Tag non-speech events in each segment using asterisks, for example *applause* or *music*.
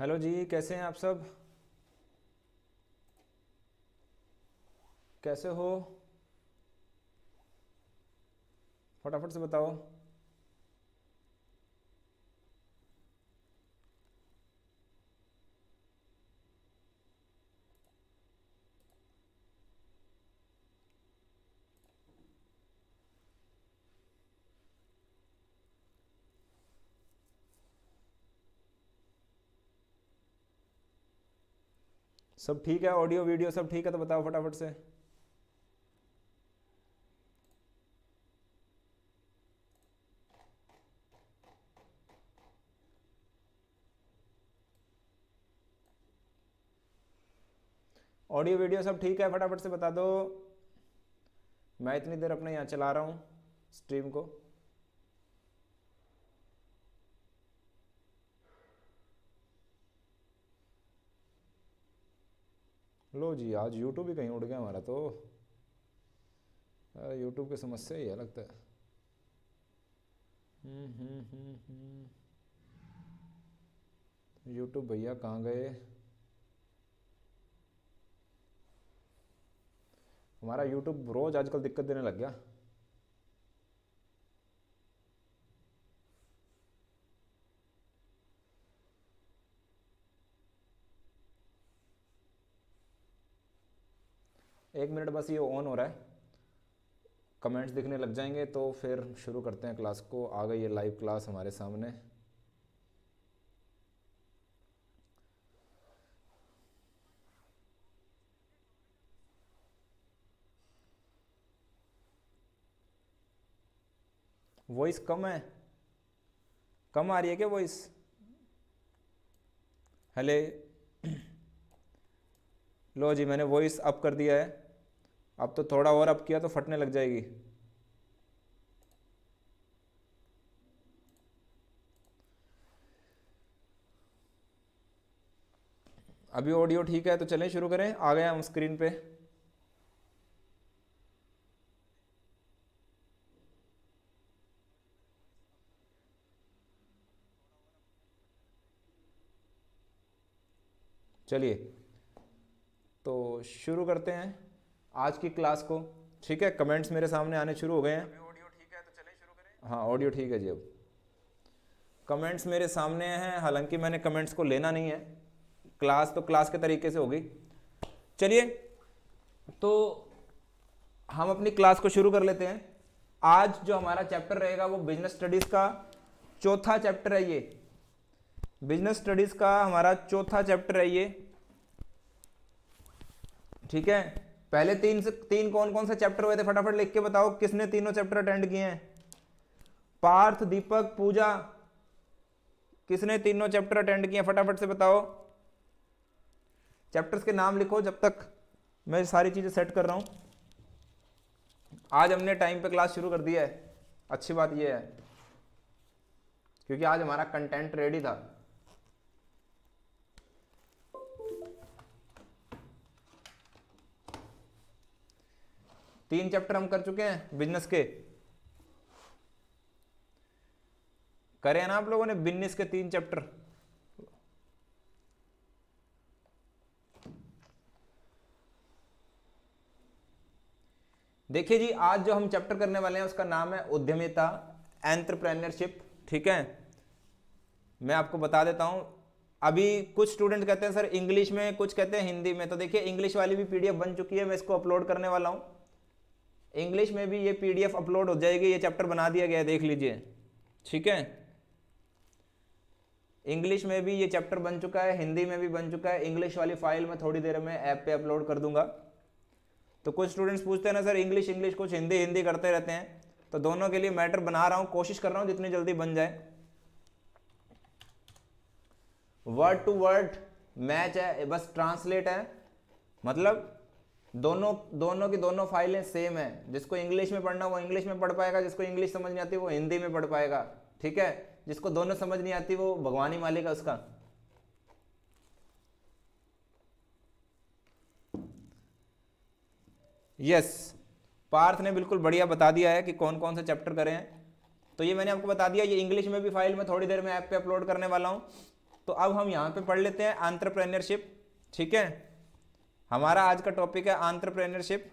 Hello जी कैसे हैं आप सब कैसे हो फटाफट से बताओ सब ठीक है ऑडियो वीडियो सब ठीक है तो बताओ फटाफट से ऑडियो वीडियो सब ठीक है फटाफट से बता दो मैं इतनी देर अपने यहाँ चला रहा हूँ स्ट्रीम को लो जी आज यूट्यूब ही कहीं उड़ गया हमारा तो यूट्यूब की समस्या ही है लगता है यूट्यूब हम्म, हम्म, हम्म, भैया कहाँ गए हमारा यूट्यूब रोज़ आजकल दिक्कत देने लग गया एक मिनट बस ये ऑन हो रहा है कमेंट्स दिखने लग जाएंगे तो फिर शुरू करते हैं क्लास को आ गई है लाइव क्लास हमारे सामने वॉइस कम है कम आ रही है क्या वॉइस हेले *clears throat* लो जी मैंने वॉइस अप कर दिया है अब तो थोड़ा और अप किया तो फटने लग जाएगी अभी ऑडियो ठीक है तो चलें शुरू करें आ गए हम स्क्रीन पे चलिए तो शुरू करते हैं आज की क्लास को ठीक है कमेंट्स मेरे सामने आने शुरू हो गए हैं ऑडियो ठीक है तो चले शुरू करें हाँ ऑडियो ठीक है जी अब कमेंट्स मेरे सामने हैं हालांकि मैंने कमेंट्स को लेना नहीं है क्लास तो क्लास के तरीके से होगी चलिए तो हम अपनी क्लास को शुरू कर लेते हैं आज जो हमारा चैप्टर रहेगा वो बिजनेस स्टडीज़ का चौथा चैप्टर है ये बिजनेस स्टडीज़ का हमारा चौथा चैप्टर है ये ठीक है पहले तीन से तीन कौन कौन से चैप्टर हुए थे फटाफट लिख के बताओ किसने तीनों चैप्टर अटेंड किए हैं पार्थ दीपक पूजा किसने तीनों चैप्टर अटेंड किए फटाफट से बताओ चैप्टर्स के नाम लिखो जब तक मैं सारी चीज़ें सेट कर रहा हूं आज हमने टाइम पे क्लास शुरू कर दिया है अच्छी बात यह है क्योंकि आज हमारा कंटेंट रेडी था तीन चैप्टर हम कर चुके हैं बिजनेस के करे ना आप लोगों ने बिजनेस के तीन चैप्टर देखिए जी आज जो हम चैप्टर करने वाले हैं उसका नाम है उद्यमिता एंट्रप्रेनरशिप ठीक है मैं आपको बता देता हूं अभी कुछ स्टूडेंट कहते हैं सर इंग्लिश में कुछ कहते हैं हिंदी में तो देखिए इंग्लिश वाली भी पीडीएफ बन चुकी है मैं इसको अपलोड करने वाला हूं इंग्लिश में भी ये पीडीएफ अपलोड हो जाएगी ये चैप्टर बना दिया गया है देख लीजिए ठीक है इंग्लिश में भी ये चैप्टर बन चुका है हिंदी में भी बन चुका है इंग्लिश वाली फाइल मैं थोड़ी देर में ऐप पे अपलोड कर दूंगा तो कुछ स्टूडेंट्स पूछते हैं ना सर इंग्लिश इंग्लिश कुछ हिंदी हिंदी करते रहते हैं तो दोनों के लिए मैटर बना रहा हूँ कोशिश कर रहा हूँ जितनी जल्दी बन जाए वर्ड टू वर्ड मैच है बस ट्रांसलेट है मतलब दोनों दोनों की दोनों फाइलें सेम है जिसको इंग्लिश में पढ़ना वो इंग्लिश में पढ़ पाएगा जिसको इंग्लिश समझ नहीं आती वो हिंदी में पढ़ पाएगा ठीक है जिसको दोनों समझ नहीं आती वो भगवानी मालिक है उसका यस yes, पार्थ ने बिल्कुल बढ़िया बता दिया है कि कौन कौन से चैप्टर करें हैं तो ये मैंने आपको बता दिया ये इंग्लिश में भी फाइल में थोड़ी देर में ऐप पे अपलोड करने वाला हूं तो अब हम यहां पे पढ़ लेते हैं एंट्रप्रेन्योरशिप ठीक है हमारा आज का टॉपिक है आंट्रप्रेनरशिप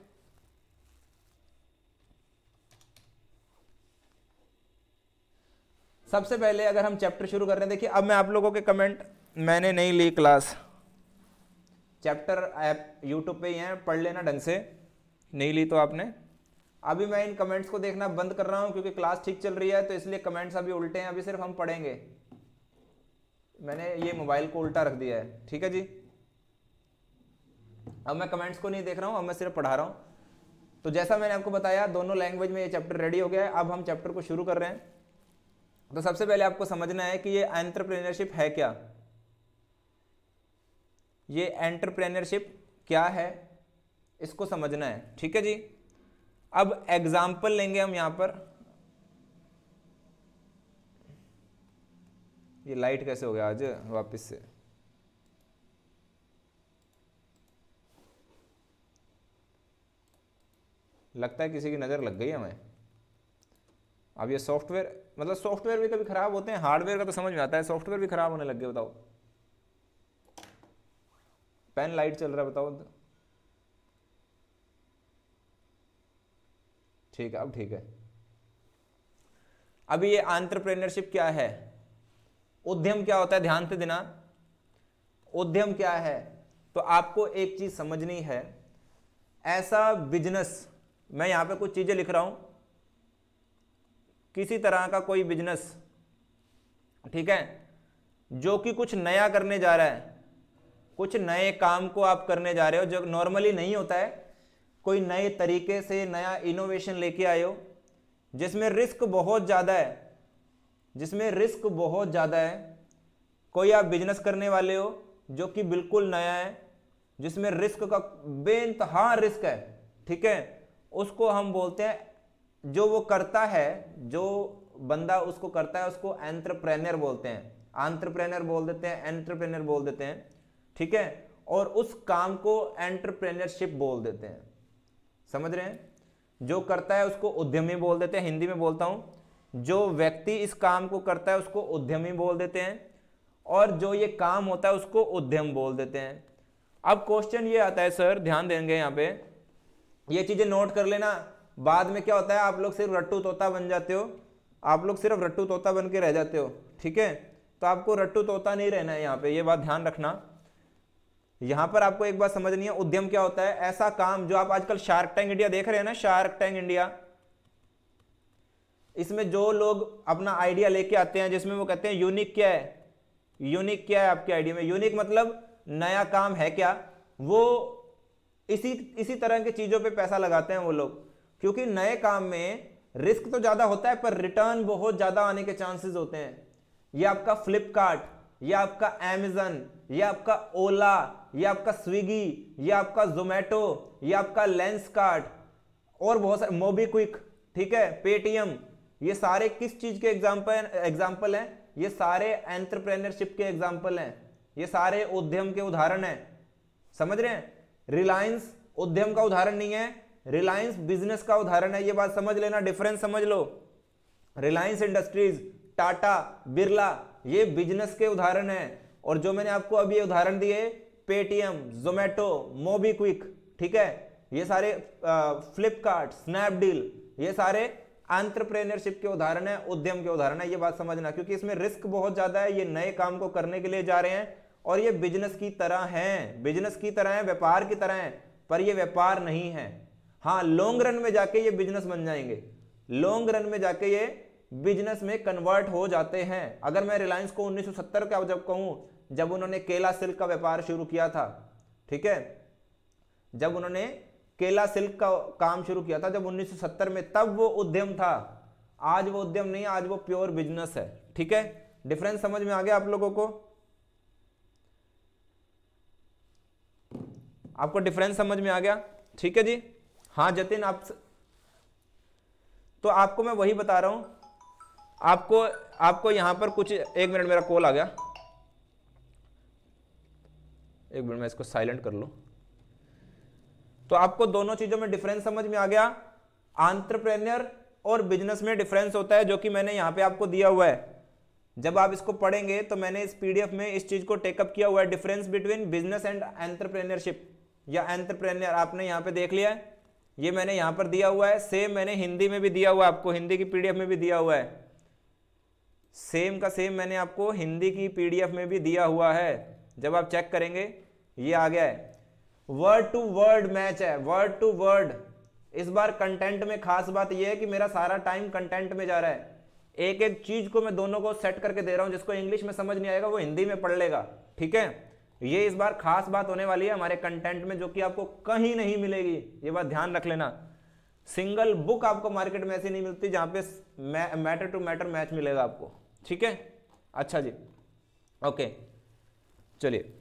सबसे पहले अगर हम चैप्टर शुरू कर रहे हैं देखिए अब मैं आप लोगों के कमेंट मैंने नहीं ली क्लास चैप्टर ऐप यूट्यूब पे ही है पढ़ लेना ढंग से नहीं ली तो आपने अभी मैं इन कमेंट्स को देखना बंद कर रहा हूं क्योंकि क्लास ठीक चल रही है तो इसलिए कमेंट्स अभी उल्टे हैं अभी सिर्फ हम पढ़ेंगे मैंने ये मोबाइल को उल्टा रख दिया है ठीक है जी अब मैं कमेंट्स को नहीं देख रहा हूँ अब मैं सिर्फ पढ़ा रहा हूँ तो जैसा मैंने आपको बताया दोनों लैंग्वेज में ये चैप्टर रेडी हो गया है अब हम चैप्टर को शुरू कर रहे हैं तो सबसे पहले आपको समझना है कि ये एंटरप्रेन्योरशिप है क्या ये एंटरप्रेन्योरशिप क्या है इसको समझना है ठीक है जी अब एग्जाम्पल लेंगे हम यहां पर ये लाइट कैसे हो गया आज वापस से लगता है किसी की नज़र लग गई हमें अब ये सॉफ्टवेयर मतलब सॉफ्टवेयर भी कभी ख़राब होते हैं हार्डवेयर का तो समझ में आता है सॉफ्टवेयर भी ख़राब होने लग गए बताओ पेन लाइट चल रहा है बताओ ठीक है अब ठीक है अभी ये आंट्रप्रेनरशिप क्या है उद्यम क्या होता है ध्यान से देना उद्यम क्या है तो आपको एक चीज समझनी है ऐसा बिजनेस मैं यहाँ पे कुछ चीज़ें लिख रहा हूँ किसी तरह का कोई बिजनेस ठीक है जो कि कुछ नया करने जा रहा है कुछ नए काम को आप करने जा रहे हो जो नॉर्मली नहीं होता है कोई नए तरीके से नया इनोवेशन लेके आए हो जिसमें रिस्क बहुत ज़्यादा है जिसमें रिस्क बहुत ज़्यादा है कोई आप बिजनेस करने वाले हो जो कि बिल्कुल नया है जिसमें रिस्क का बेनतहा रिस्क है ठीक है उसको हम बोलते हैं जो वो करता है जो बंदा उसको करता है उसको एंट्रप्रेनर बोलते हैं एंट्रप्रेनर बोल देते हैं एंट्रप्रेनर बोल देते हैं ठीक है और उस काम को एंट्रप्रेनरशिप बोल देते हैं समझ रहे हैं जो करता है उसको उद्यमी बोल देते हैं हिंदी में बोलता हूँ जो व्यक्ति इस काम को करता है उसको उद्यमी बोल देते हैं और जो ये काम होता है उसको उद्यम बोल देते हैं अब क्वेश्चन ये आता है सर ध्यान देंगे यहाँ पे ये चीज़ें नोट कर लेना बाद में क्या होता है आप लोग सिर्फ रट्टू तोता बन जाते हो आप लोग सिर्फ रट्टू तोता बन के रह जाते हो ठीक है तो आपको रट्टू तोता नहीं रहना है यहाँ पे ये बात ध्यान रखना यहाँ पर आपको एक बात समझनी है उद्यम क्या होता है ऐसा काम जो आप आजकल शार्क टैंक इंडिया देख रहे हैं ना शार्क टैंक इंडिया इसमें जो लोग अपना आइडिया लेके आते हैं जिसमें वो कहते हैं यूनिक क्या है यूनिक क्या है आपके आइडिया में यूनिक मतलब नया काम है क्या वो इसी इसी तरह की चीज़ों पे पैसा लगाते हैं वो लोग क्योंकि नए काम में रिस्क तो ज़्यादा होता है पर रिटर्न बहुत ज़्यादा आने के चांसेस होते हैं ये आपका फ्लिपकार्ट या आपका एमेजन या आपका ओला या आपका स्विगी या आपका जोमेटो या आपका लेंस कार्ट और बहुत सारे मोबीक्विक ठीक है पेटीएम ये सारे किस चीज़ के एग्जाम्पल एग्जाम्पल हैं ये सारे एंटरप्रेन्योरशिप के एग्जाम्पल हैं ये सारे उद्यम के उदाहरण हैं समझ रहे हैं रिलायंस उद्यम का उदाहरण नहीं है रिलायंस बिजनेस का उदाहरण है ये बात समझ लेना डिफरेंस समझ लो रिलायंस इंडस्ट्रीज टाटा बिरला ये बिजनेस के उदाहरण है और जो मैंने आपको अभी उदाहरण दिए पेटीएम जोमेटो मोबीक्विक ठीक है ये सारे फ्लिपकार्ट स्नैपडील ये सारे आंट्रप्रेनरशिप के उदाहरण है उद्यम के उदाहरण है ये बात समझना क्योंकि इसमें रिस्क बहुत ज्यादा है ये नए काम को करने के लिए जा रहे हैं और ये बिजनेस की तरह हैं बिजनेस की तरह हैं व्यापार की तरह हैं पर ये व्यापार नहीं है हाँ लॉन्ग रन में जाके ये बिजनेस बन जाएंगे लॉन्ग रन में जाके ये बिजनेस में कन्वर्ट हो जाते हैं अगर मैं रिलायंस को 1970 का जब कहूँ जब उन्होंने केला सिल्क का व्यापार शुरू किया था ठीक है जब उन्होंने केला सिल्क का काम शुरू किया था जब 1970 में तब वो उद्यम था आज वो उद्यम नहीं आज वो प्योर बिजनेस है ठीक है डिफरेंस समझ में आ गया आप लोगों को आपको डिफरेंस समझ में आ गया ठीक है जी हाँ जतिन आप तो आपको मैं वही बता रहा हूँ आपको आपको यहाँ पर कुछ एक मिनट मेरा कॉल आ गया एक मिनट मैं इसको साइलेंट कर लूँ तो आपको दोनों चीज़ों में डिफरेंस समझ में आ गया आंट्रप्रेन्यर और बिजनेस में डिफरेंस होता है जो कि मैंने यहाँ पे आपको दिया हुआ है जब आप इसको पढ़ेंगे तो मैंने इस पीडीएफ में इस चीज़ को टेकअप किया हुआ है difference between business and entrepreneurship या एंटरप्रेन्यर आपने यहाँ पे देख लिया है ये मैंने यहाँ पर दिया हुआ है सेम मैंने हिंदी में भी दिया हुआ है आपको हिंदी की पीडीएफ में भी दिया हुआ है सेम का सेम मैंने आपको हिंदी की पीडीएफ में भी दिया हुआ है जब आप चेक करेंगे ये आ गया है वर्ड टू वर्ड मैच है वर्ड टू वर्ड इस बार कंटेंट में खास बात यह है कि मेरा सारा टाइम कंटेंट में जा रहा है एक एक चीज को मैं दोनों को सेट करके दे रहा हूं जिसको इंग्लिश में समझ नहीं आएगा वो हिंदी में पढ़ लेगा ठीक है ये इस बार खास बात होने वाली है हमारे कंटेंट में जो कि आपको कहीं नहीं मिलेगी ये बात ध्यान रख लेना सिंगल बुक आपको मार्केट में ऐसी नहीं मिलती जहां पे मैटर टू मैटर मैच मिलेगा आपको ठीक है अच्छा जी ओके चलिए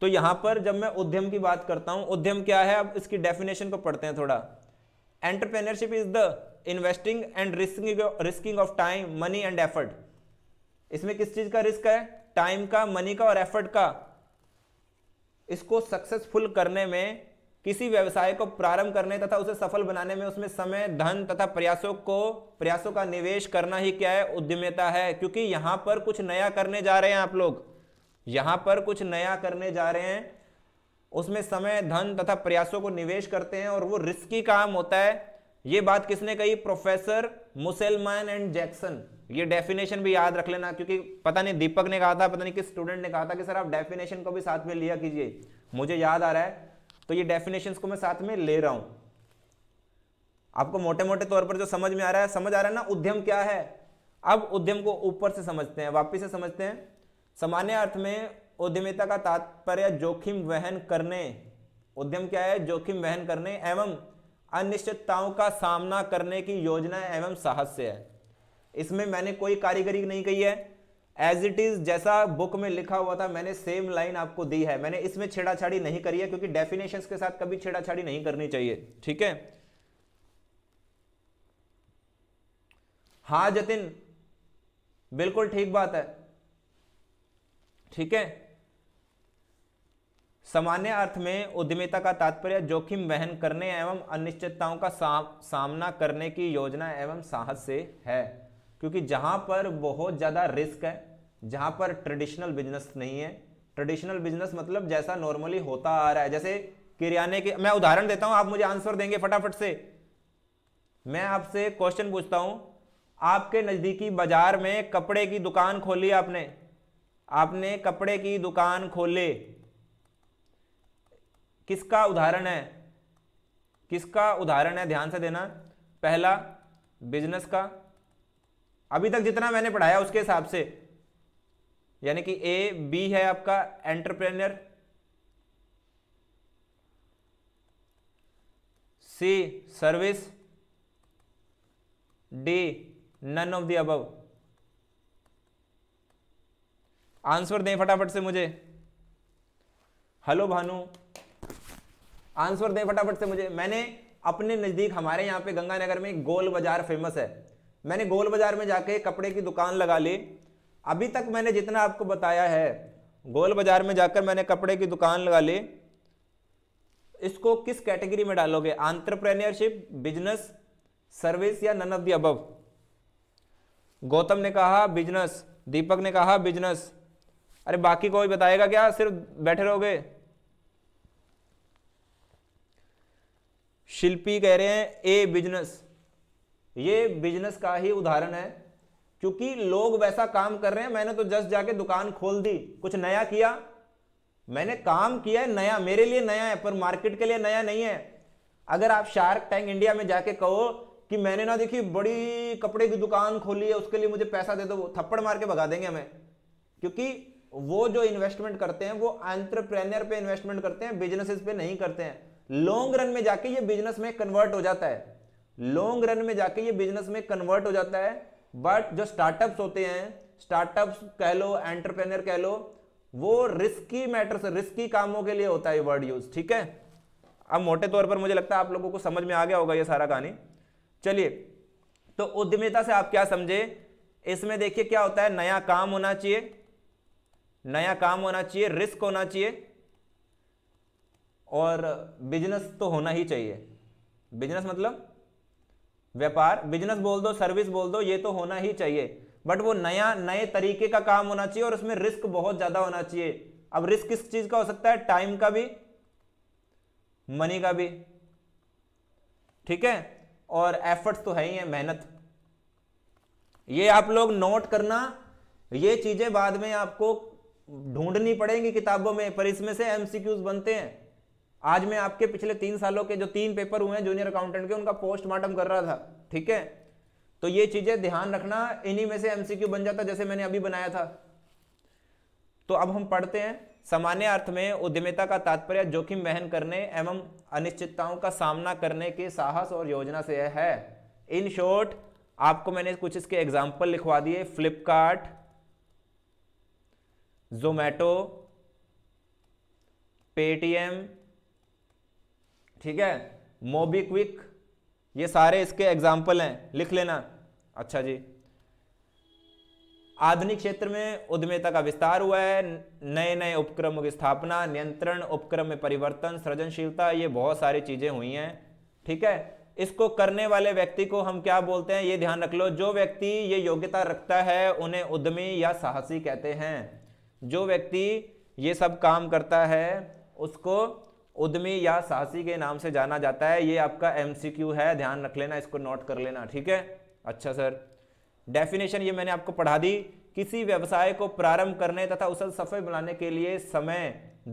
तो यहां पर जब मैं उद्यम की बात करता हूं उद्यम क्या है अब इसकी डेफिनेशन को पढ़ते हैं थोड़ा entrepreneurship is the investing and risking risking of time money and effort इसमें किस चीज का रिस्क है टाइम का मनी का और एफर्ट का इसको सक्सेसफुल करने में किसी व्यवसाय को प्रारंभ करने तथा उसे सफल बनाने में उसमें समय धन तथा प्रयासों को प्रयासों का निवेश करना ही क्या है उद्यमिता है क्योंकि यहां पर कुछ नया करने जा रहे हैं आप लोग यहाँ पर कुछ नया करने जा रहे हैं उसमें समय धन तथा प्रयासों को निवेश करते हैं और वो रिस्की काम होता है ये बात किसने कही प्रोफेसर मुसलमान एंड जैक्सन ये डेफिनेशन भी याद रख लेना क्योंकि पता नहीं दीपक ने कहा था पता नहीं किस स्टूडेंट ने कहा था कि सर आप डेफिनेशन को भी साथ में लिया कीजिए मुझे याद आ रहा है तो ये डेफिनेशन को मैं साथ में ले रहा हूं आपको मोटे मोटे तौर पर जो समझ में आ रहा है समझ आ रहा है ना उद्यम क्या है अब उद्यम को ऊपर से समझते हैं वापिस से समझते हैं सामान्य अर्थ में उद्यमिता का तात्पर्य जोखिम वहन करने उद्यम क्या है जोखिम वहन करने एवं अनिश्चितताओं का सामना करने की योजना एवं साहस से है इसमें मैंने कोई कारीगरी नहीं की है एज इट इज जैसा बुक में लिखा हुआ था मैंने सेम लाइन आपको दी है मैंने इसमें छेड़ाछाड़ी नहीं करी है क्योंकि डेफिनेशन के साथ कभी छेड़ाछाड़ी नहीं करनी चाहिए ठीक है हा जतिन बिल्कुल ठीक बात है ठीक है सामान्य अर्थ में उद्यमिता का तात्पर्य जोखिम वहन करने एवं अनिश्चितताओं का सामना करने की योजना एवं साहस से है क्योंकि जहाँ पर बहुत ज़्यादा रिस्क है जहाँ पर ट्रेडिशनल बिजनेस नहीं है ट्रेडिशनल बिजनेस मतलब जैसा नॉर्मली होता आ रहा है जैसे किरियाने के मैं उदाहरण देता हूँ आप मुझे आंसर देंगे फटाफट से मैं आपसे क्वेश्चन पूछता हूँ आपके नज़दीकी बाजार में कपड़े की दुकान खोली आपने आपने कपड़े की दुकान खोले किसका उदाहरण है किसका उदाहरण है ध्यान से देना पहला बिजनेस का अभी तक जितना मैंने पढ़ाया उसके हिसाब से यानी कि ए बी है आपका entrepreneur C service D none of the above answer दें फटाफट से मुझे हेलो भानु आंसर दें फटाफट से मुझे मैंने अपने नज़दीक हमारे यहां पे गंगानगर में गोल बाजार फेमस है मैंने गोल बाजार में जाके कपड़े की दुकान लगा ली अभी तक मैंने जितना आपको बताया है गोल बाजार में जाकर मैंने कपड़े की दुकान लगा ली इसको किस कैटेगरी में डालोगे आंट्रप्रेन्योरशिप बिजनेस सर्विस या none of the above Gautam ने कहा बिजनेस दीपक ने कहा बिजनेस अरे बाकी कोई बताएगा क्या सिर्फ बैठे रहोगे शिल्पी कह रहे हैं ए बिजनेस ये बिजनेस का ही उदाहरण है क्योंकि लोग वैसा काम कर रहे हैं मैंने तो जस्ट जाके दुकान खोल दी कुछ नया किया मैंने काम किया है नया मेरे लिए नया है पर मार्केट के लिए नया नहीं है अगर आप शार्क टैंक इंडिया में जाके कहो कि मैंने ना देखी बड़ी कपड़े की दुकान खोली है उसके लिए मुझे पैसा दे दो थप्पड़ मार के भगा देंगे हमें क्योंकि वो जो इन्वेस्टमेंट करते हैं वो एंट्रप्रेनियर पे इन्वेस्टमेंट करते हैं बिजनेसेस पे नहीं करते हैं लॉन्ग रन में जाके ये बिजनेस में कन्वर्ट हो जाता है लॉन्ग रन में जाके ये बिजनेस में कन्वर्ट हो जाता है बट जो स्टार्टअप्स होते हैं स्टार्टअप्स कह लो एंटरप्रेनर कह लो वो रिस्की मैटर्स रिस्की कामों के लिए होता है वर्ड यूज ठीक है अब मोटे तौर पर मुझे लगता है आप लोगों को समझ में आ गया होगा ये सारा कहानी चलिए तो उद्यमिता से आप क्या समझे इसमें देखिए क्या होता है नया काम होना चाहिए नया काम होना चाहिए रिस्क होना चाहिए और बिजनेस तो होना ही चाहिए बिजनेस मतलब व्यापार बिजनेस बोल दो सर्विस बोल दो ये तो होना ही चाहिए बट वो नया नए तरीके का काम होना चाहिए और उसमें रिस्क बहुत ज़्यादा होना चाहिए अब रिस्क किस चीज़ का हो सकता है टाइम का भी मनी का भी ठीक है और एफर्ट्स तो है ही है मेहनत ये आप लोग नोट करना ये चीज़ें बाद में आपको ढूंढनी पड़ेंगी किताबों में पर इसमें से एमसीक्यूज बनते हैं आज मैं आपके पिछले तीन सालों के जो तीन पेपर हुए हैं जूनियर अकाउंटेंट के उनका पोस्टमार्टम कर रहा था ठीक है तो ये चीजें ध्यान रखना इन्हीं में से एमसीक्यू बन जाता जैसे मैंने अभी बनाया था तो अब हम पढ़ते हैं सामान्य अर्थ में उद्यमिता का तात्पर्य जोखिम वहन करने एवं अनिश्चितताओं का सामना करने के साहस और योजना से है इन शॉर्ट आपको मैंने कुछ इसके एग्जाम्पल लिखवा दिए फ्लिपकार्ट जोमैटो पेटीएम ठीक है मोबीक्विक ये सारे इसके एग्जाम्पल हैं लिख लेना अच्छा जी आधुनिक क्षेत्र में उद्यमिता का विस्तार हुआ है नए नए उपक्रमों की स्थापना नियंत्रण उपक्रम में परिवर्तन सृजनशीलता ये बहुत सारी चीज़ें हुई हैं ठीक है इसको करने वाले व्यक्ति को हम क्या बोलते हैं ये ध्यान रख लो जो व्यक्ति ये योग्यता रखता है उन्हें उद्यमी या साहसी कहते हैं जो व्यक्ति ये सब काम करता है उसको उद्यमी या साहसी के नाम से जाना जाता है ये आपका एमसीक्यू है ध्यान रख लेना इसको नोट कर लेना ठीक है अच्छा सर डेफिनेशन ये मैंने आपको पढ़ा दी किसी व्यवसाय को प्रारंभ करने तथा उसे सफल बनाने के लिए समय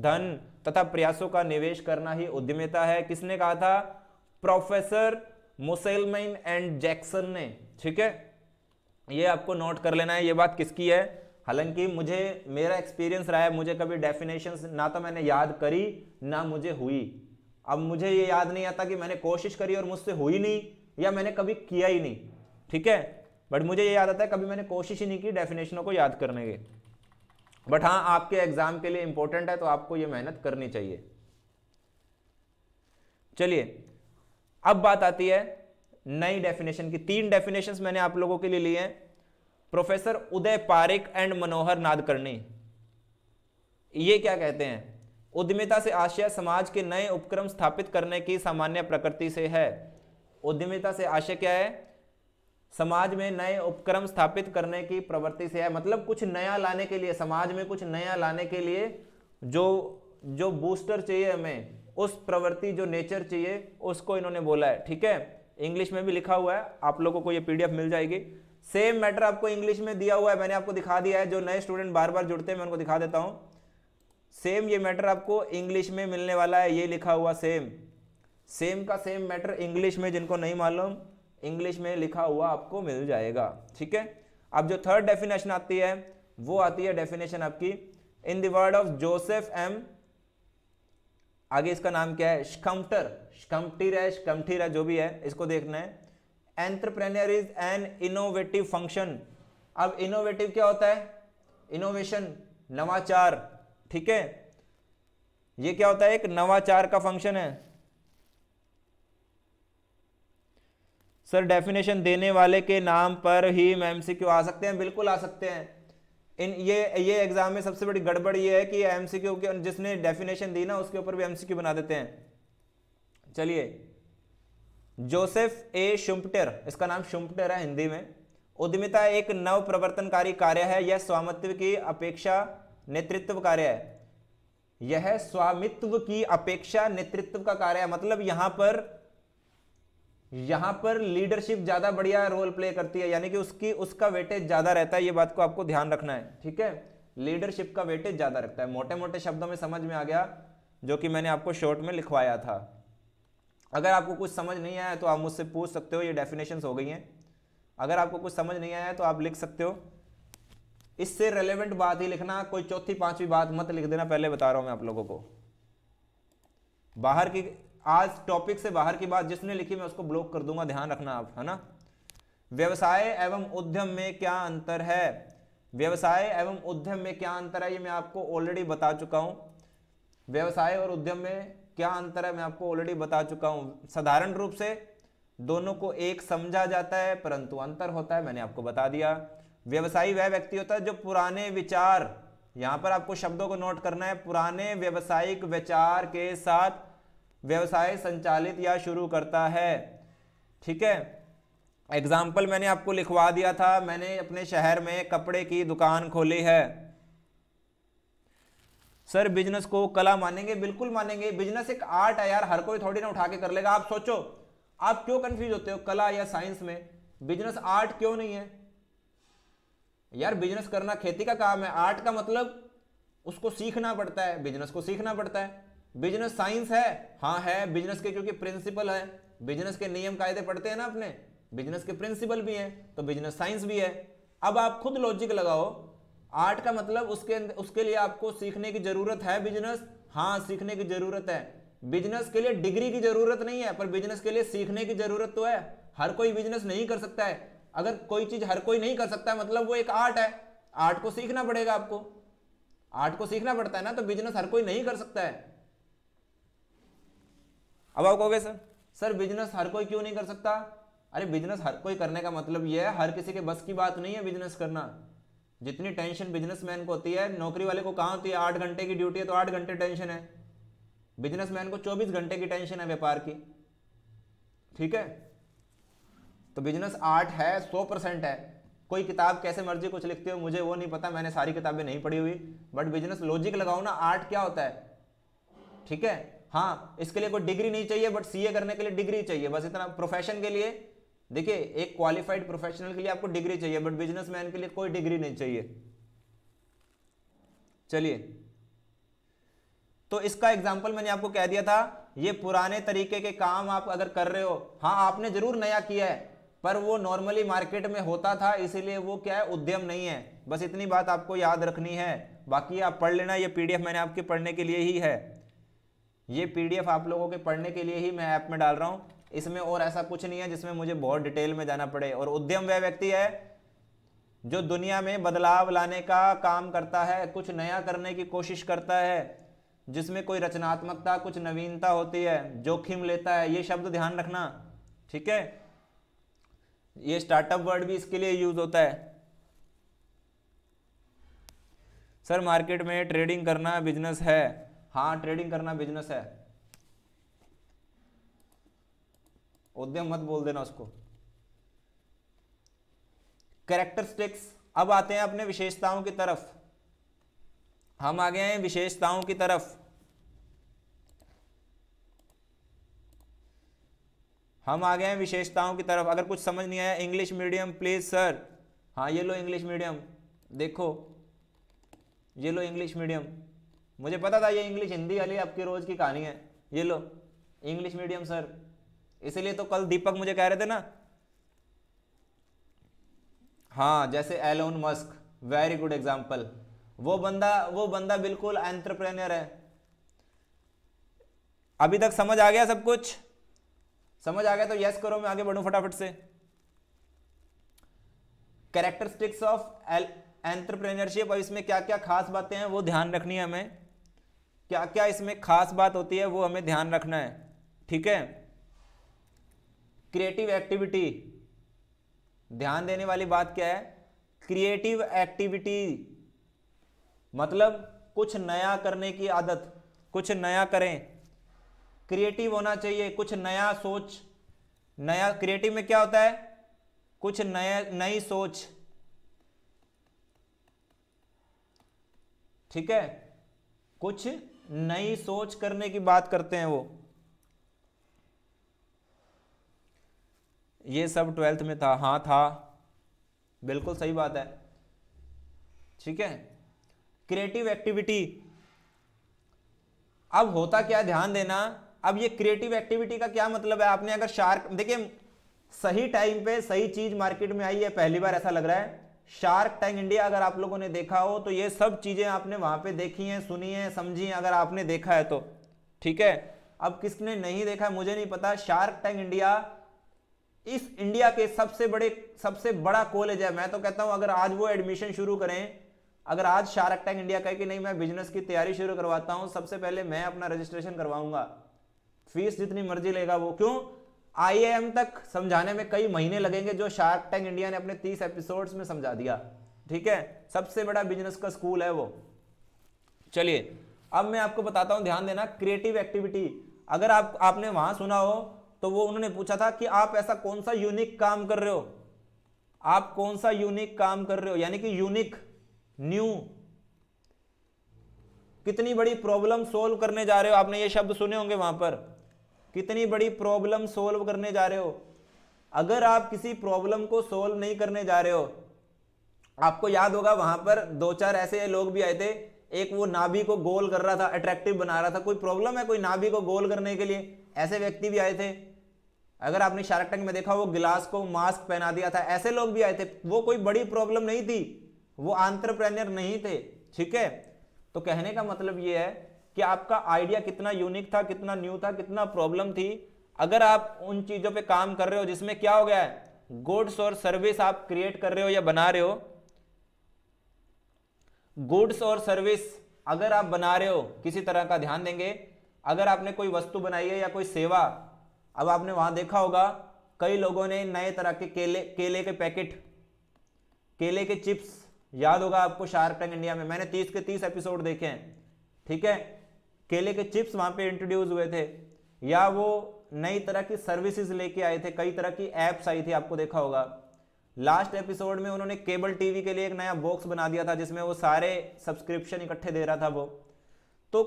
धन तथा प्रयासों का निवेश करना ही उद्यमिता है किसने कहा था प्रोफेसर मुसेलमैन एंड जैक्सन ने ठीक है ये आपको नोट कर लेना है ये बात किसकी है हालांकि मुझे मेरा एक्सपीरियंस रहा है मुझे कभी डेफिनेशंस ना तो मैंने याद करी ना मुझे हुई अब मुझे ये याद नहीं आता कि मैंने कोशिश करी और मुझसे हुई नहीं या मैंने कभी किया ही नहीं ठीक है बट मुझे ये याद आता है कभी मैंने कोशिश ही नहीं की डेफिनेशनों को याद करने के बट हाँ आपके एग्जाम के लिए इंपॉर्टेंट है तो आपको ये मेहनत करनी चाहिए चलिए अब बात आती है नई डेफिनेशन की तीन डेफिनेशंस मैंने आप लोगों के लिए लिए हैं प्रोफेसर उदय पारिक एंड मनोहर नादकर्णी ये क्या कहते हैं उद्यमिता से आशय समाज के नए उपक्रम स्थापित करने की सामान्य प्रकृति से है उद्यमिता से आशय क्या है समाज में नए उपक्रम स्थापित करने की प्रवृत्ति से है मतलब कुछ नया लाने के लिए समाज में कुछ नया लाने के लिए जो जो बूस्टर चाहिए हमें उस प्रवृत्ति जो नेचर चाहिए उसको इन्होंने बोला है ठीक है इंग्लिश में भी लिखा हुआ है आप लोगों को ये पीडीएफ मिल जाएगी सेम मैटर आपको इंग्लिश में दिया हुआ है मैंने आपको दिखा दिया है जो नए स्टूडेंट बार बार जुड़ते हैं मैं उनको दिखा देता हूं सेम ये मैटर आपको इंग्लिश में मिलने वाला है ये लिखा हुआ सेम सेम का सेम मैटर इंग्लिश में जिनको नहीं मालूम इंग्लिश में लिखा हुआ आपको मिल जाएगा ठीक है अब जो थर्ड डेफिनेशन आती है वो आती है डेफिनेशन आपकी in third of Joseph M आगे इसका नाम क्या है स्कम्प्टर स्कम्प्टीर है स्कम्प्टीर है जो भी है इसको देखना है entrepreneur is an innovative function अब इनोवेटिव क्या होता है इनोवेशन नवाचार ठीक है ये क्या होता है एक नवाचार का फंक्शन है सर डेफिनेशन देने वाले के नाम पर ही क्यू आ सकते हैं बिल्कुल आ सकते हैं इन ये ये एग्जाम में सबसे बड़ी गड़बड़ ये है कि एमसीक्यू के जिसने डेफिनेशन दी ना उसके ऊपर भी एमसीक्यू बना देते हैं चलिए जोसेफ ए शुम्पटर इसका नाम शुम्पटर है हिंदी में उद्यमिता एक नव प्रवर्तनकारी कार्य है यह स्वामित्व की अपेक्षा नेतृत्व कार्य है यह स्वामित्व की अपेक्षा नेतृत्व का कार्य है मतलब यहां पर यहां पर लीडरशिप ज्यादा बढ़िया रोल प्ले करती है यानी कि उसकी उसका वेटेज ज्यादा रहता है ये बात को आपको ध्यान रखना है ठीक है लीडरशिप का वेटेज ज्यादा रखता है मोटे मोटे शब्दों में समझ में आ गया जो कि मैंने आपको शॉर्ट में लिखवाया था अगर आपको कुछ समझ नहीं आया तो आप मुझसे पूछ सकते हो ये डेफिनेशन हो गई हैं अगर आपको कुछ समझ नहीं आया तो आप लिख सकते हो इससे रेलेवेंट बात ही लिखना कोई चौथी पांचवी बात मत लिख देना पहले बता रहा हूं मैं आप लोगों को बाहर की आज टॉपिक से बाहर की बात जिसने लिखी मैं उसको ब्लॉक कर दूंगा ध्यान रखना आप है ना व्यवसाय एवं उद्यम में क्या अंतर है व्यवसाय एवं उद्यम में क्या अंतर है ये मैं आपको ऑलरेडी बता चुका हूं व्यवसाय और उद्यम में क्या अंतर है मैं आपको ऑलरेडी बता चुका हूं साधारण रूप से दोनों को एक समझा जाता है परंतु अंतर होता है मैंने आपको बता दिया व्यवसायी वह व्यक्ति होता है जो पुराने विचार यहाँ पर आपको शब्दों को नोट करना है पुराने व्यवसायिक विचार के साथ व्यवसाय संचालित या शुरू करता है ठीक है एग्जाम्पल मैंने आपको लिखवा दिया था मैंने अपने शहर में कपड़े की दुकान खोली है सर बिजनेस को कला मानेंगे बिल्कुल मानेंगे बिजनेस एक आर्ट है यार हर कोई थोड़ी ना उठा के कर लेगा आप सोचो आप क्यों कंफ्यूज होते हो कला या साइंस में बिजनेस आर्ट क्यों नहीं है यार बिजनेस करना खेती का काम है आर्ट का मतलब उसको सीखना पड़ता है बिजनेस को सीखना पड़ता है बिजनेस साइंस है हाँ है बिजनेस के क्योंकि प्रिंसिपल है बिजनेस के नियम कायदे पढ़ते हैं ना अपने बिजनेस के प्रिंसिपल भी हैं तो बिजनेस साइंस भी है अब आप खुद लॉजिक लगाओ आर्ट का मतलब उसके उसके लिए आपको सीखने की जरूरत है बिजनेस हाँ सीखने की जरूरत है बिजनेस के लिए डिग्री की जरूरत नहीं है पर बिजनेस के लिए सीखने की जरूरत तो है हर कोई बिजनेस नहीं कर सकता है अगर कोई चीज हर कोई नहीं कर सकता है मतलब वो एक आर्ट है आर्ट को सीखना पड़ेगा आपको आर्ट को सीखना पड़ता है ना तो बिजनेस हर कोई नहीं कर सकता है अब आप कहोगे सर सर बिजनेस हर कोई क्यों नहीं कर सकता अरे बिजनेस हर कोई करने का मतलब यह है हर किसी के बस की बात नहीं है बिजनेस करना जितनी टेंशन बिजनेसमैन को होती है नौकरी वाले को कहाँ होती है आठ घंटे की ड्यूटी है तो आठ घंटे टेंशन है बिजनेसमैन को चौबीस घंटे की टेंशन है व्यापार की ठीक है तो बिजनेस आर्ट है सौ परसेंट है कोई किताब कैसे मर्जी कुछ लिखते हो मुझे वो नहीं पता मैंने सारी किताबें नहीं पढ़ी हुई बट बिजनेस लॉजिक लगाओ ना आर्ट क्या होता है ठीक है हाँ इसके लिए कोई डिग्री नहीं चाहिए बट सीए करने के लिए डिग्री चाहिए बस इतना प्रोफेशन के लिए देखिए एक क्वालिफाइड प्रोफेशनल के लिए आपको डिग्री चाहिए बट बिजनेसमैन के लिए कोई डिग्री नहीं चाहिए चलिए तो इसका एग्जाम्पल मैंने आपको कह दिया था ये पुराने तरीके के काम आप अगर कर रहे हो हाँ आपने जरूर नया किया है पर वो नॉर्मली मार्केट में होता था इसीलिए वो क्या है उद्यम नहीं है बस इतनी बात आपको याद रखनी है बाकी आप पढ़ लेना ये पीडीएफ मैंने आपके पढ़ने के लिए ही है ये पीडीएफ आप लोगों के पढ़ने के लिए ही मैं ऐप में डाल रहा हूं इसमें और ऐसा कुछ नहीं है जिसमें मुझे बहुत डिटेल में जाना पड़े और उद्यम वह व्यक्ति है जो दुनिया में बदलाव लाने का काम करता है कुछ नया करने की कोशिश करता है जिसमें कोई रचनात्मकता कुछ नवीनता होती है जोखिम लेता है ये शब्द ध्यान रखना ठीक है ये स्टार्टअप वर्ड भी इसके लिए यूज होता है सर मार्केट में ट्रेडिंग करना बिजनेस है हाँ ट्रेडिंग करना बिजनेस है उद्यम मत बोल देना उसको करेक्टरिस्टिक्स अब आते हैं अपने विशेषताओं की तरफ हम आ गए हैं विशेषताओं की तरफ हम आ गए हैं विशेषताओं की तरफ अगर कुछ समझ नहीं आया इंग्लिश मीडियम प्लीज सर हाँ ये लो इंग्लिश मीडियम देखो ये लो इंग्लिश मीडियम मुझे पता था ये इंग्लिश हिंदी वाली आपकी रोज़ की कहानी है ये लो इंग्लिश मीडियम सर इसीलिए तो कल दीपक मुझे कह रहे थे ना हाँ जैसे Elon Musk very good example वो बंदा वो बंदा बिल्कुल एंटरप्रेन्योर है अभी तक समझ आ गया सब कुछ समझ आ गया तो यस करो मैं आगे बढ़ू फटाफट से कैरेक्टरिस्टिक्स ऑफ एंटरप्रेन्योरशिप और इसमें क्या क्या खास बातें हैं वो ध्यान रखनी है हमें क्या क्या इसमें खास बात होती है वो हमें ध्यान रखना है ठीक है क्रिएटिव एक्टिविटी ध्यान देने वाली बात क्या है क्रिएटिव एक्टिविटी मतलब कुछ नया करने की आदत कुछ नया करें क्रिएटिव होना चाहिए कुछ नया सोच नया क्रिएटिव में क्या होता है कुछ नया नई सोच ठीक है कुछ नई सोच करने की बात करते हैं वो ये सब ट्वेल्थ में था हाँ था बिल्कुल सही बात है ठीक है क्रिएटिव एक्टिविटी अब होता क्या ध्यान देना अब ये क्रिएटिव एक्टिविटी का क्या मतलब है आपने अगर शार्क देखिए सही टाइम पे सही चीज मार्केट में आई है पहली बार ऐसा लग रहा है शार्क टैंक इंडिया अगर आप लोगों ने देखा हो तो ये सब चीजें आपने वहां पे देखी हैं सुनी हैं समझी हैं अगर आपने देखा है तो ठीक है अब किसने नहीं देखा मुझे नहीं पता शार्क टैंक इंडिया इस इंडिया के सबसे बड़े सबसे बड़ा कॉलेज है मैं तो कहता हूं अगर आज वो एडमिशन शुरू करें अगर आज शार्क टैंक इंडिया कहे कि नहीं मैं बिजनेस की तैयारी शुरू करवाता हूं सबसे पहले मैं अपना रजिस्ट्रेशन करवाऊंगा फीस जितनी मर्जी लेगा वो क्यों आईएएम तक समझाने में कई महीने लगेंगे जो शार्क टैंक इंडिया ने अपने तीस एपिसोड्स में समझा दिया ठीक है सबसे बड़ा बिजनेस का स्कूल है वो चलिए अब मैं आपको बताता हूं ध्यान देना क्रिएटिव एक्टिविटी अगर आप आपने वहां सुना हो तो वो उन्होंने पूछा था कि आप ऐसा कौन सा यूनिक काम कर रहे हो आप कौन सा यूनिक काम कर रहे हो यानी कि यूनिक न्यू कितनी बड़ी प्रॉब्लम सोल्व करने जा रहे हो आपने ये शब्द सुने होंगे वहां पर कितनी बड़ी प्रॉब्लम सोल्व करने जा रहे हो अगर आप किसी प्रॉब्लम को सोल्व नहीं करने जा रहे हो आपको याद होगा वहां पर दो चार ऐसे लोग भी आए थे एक वो नाभि को गोल कर रहा था अट्रैक्टिव बना रहा था कोई प्रॉब्लम है कोई नाभि को गोल करने के लिए ऐसे व्यक्ति भी आए थे अगर आपने शार्क टैंक में देखा वो गिलास को मास्क पहना दिया था ऐसे लोग भी आए थे वो कोई बड़ी प्रॉब्लम नहीं थी वो आंट्रप्रेनियर नहीं थे ठीक है तो कहने का मतलब ये है कि आपका आइडिया कितना यूनिक था कितना न्यू था कितना प्रॉब्लम थी अगर आप उन चीज़ों पे काम कर रहे हो जिसमें क्या हो गया है गुड्स और सर्विस आप क्रिएट कर रहे हो या बना रहे हो गुड्स और सर्विस अगर आप बना रहे हो किसी तरह का ध्यान देंगे अगर आपने कोई वस्तु बनाई है या कोई सेवा अब आपने वहां देखा होगा कई लोगों ने नए तरह के केले केले के पैकेट केले के चिप्स याद होगा आपको शार्क टैंक इंडिया में मैंने तीस के तीस एपिसोड देखे हैं ठीक है केले के चिप्स वहां पे इंट्रोड्यूस हुए थे या वो नई तरह की सर्विसेज लेके आए थे कई तरह की एप्स आई थी आपको देखा होगा लास्ट एपिसोड में उन्होंने केबल टीवी के लिए एक नया बॉक्स बना दिया था जिसमें वो सारे सब्सक्रिप्शन इकट्ठे दे रहा था वो तो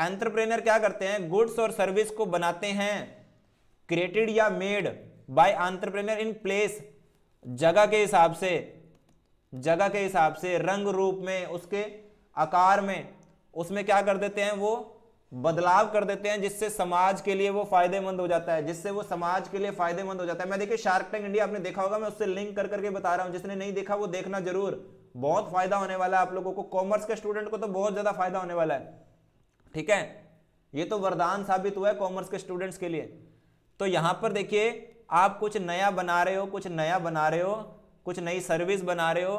एंटरप्रेनर क्या करते हैं गुड्स और सर्विस को बनाते हैं created or made by entrepreneur in place जगह के हिसाब से जगह के हिसाब से रंग रूप में उसके आकार में उसमें क्या कर देते हैं वो बदलाव कर देते हैं जिससे समाज के लिए वो फायदेमंद हो जाता है जिससे वो समाज के लिए फायदेमंद हो जाता है मैं देखिए शार्क टैंक इंडिया आपने देखा होगा मैं उससे लिंक कर करके बता रहा हूं जिसने नहीं देखा वो देखना जरूर बहुत फायदा होने वाला है आप लोगों को कॉमर्स के स्टूडेंट को तो बहुत ज्यादा फायदा होने वाला है ठीक है ये तो वरदान साबित हुआ है कॉमर्स के स्टूडेंट्स के लिए तो यहाँ पर देखिए आप कुछ नया बना रहे हो कुछ नया बना रहे हो कुछ नई सर्विस बना रहे हो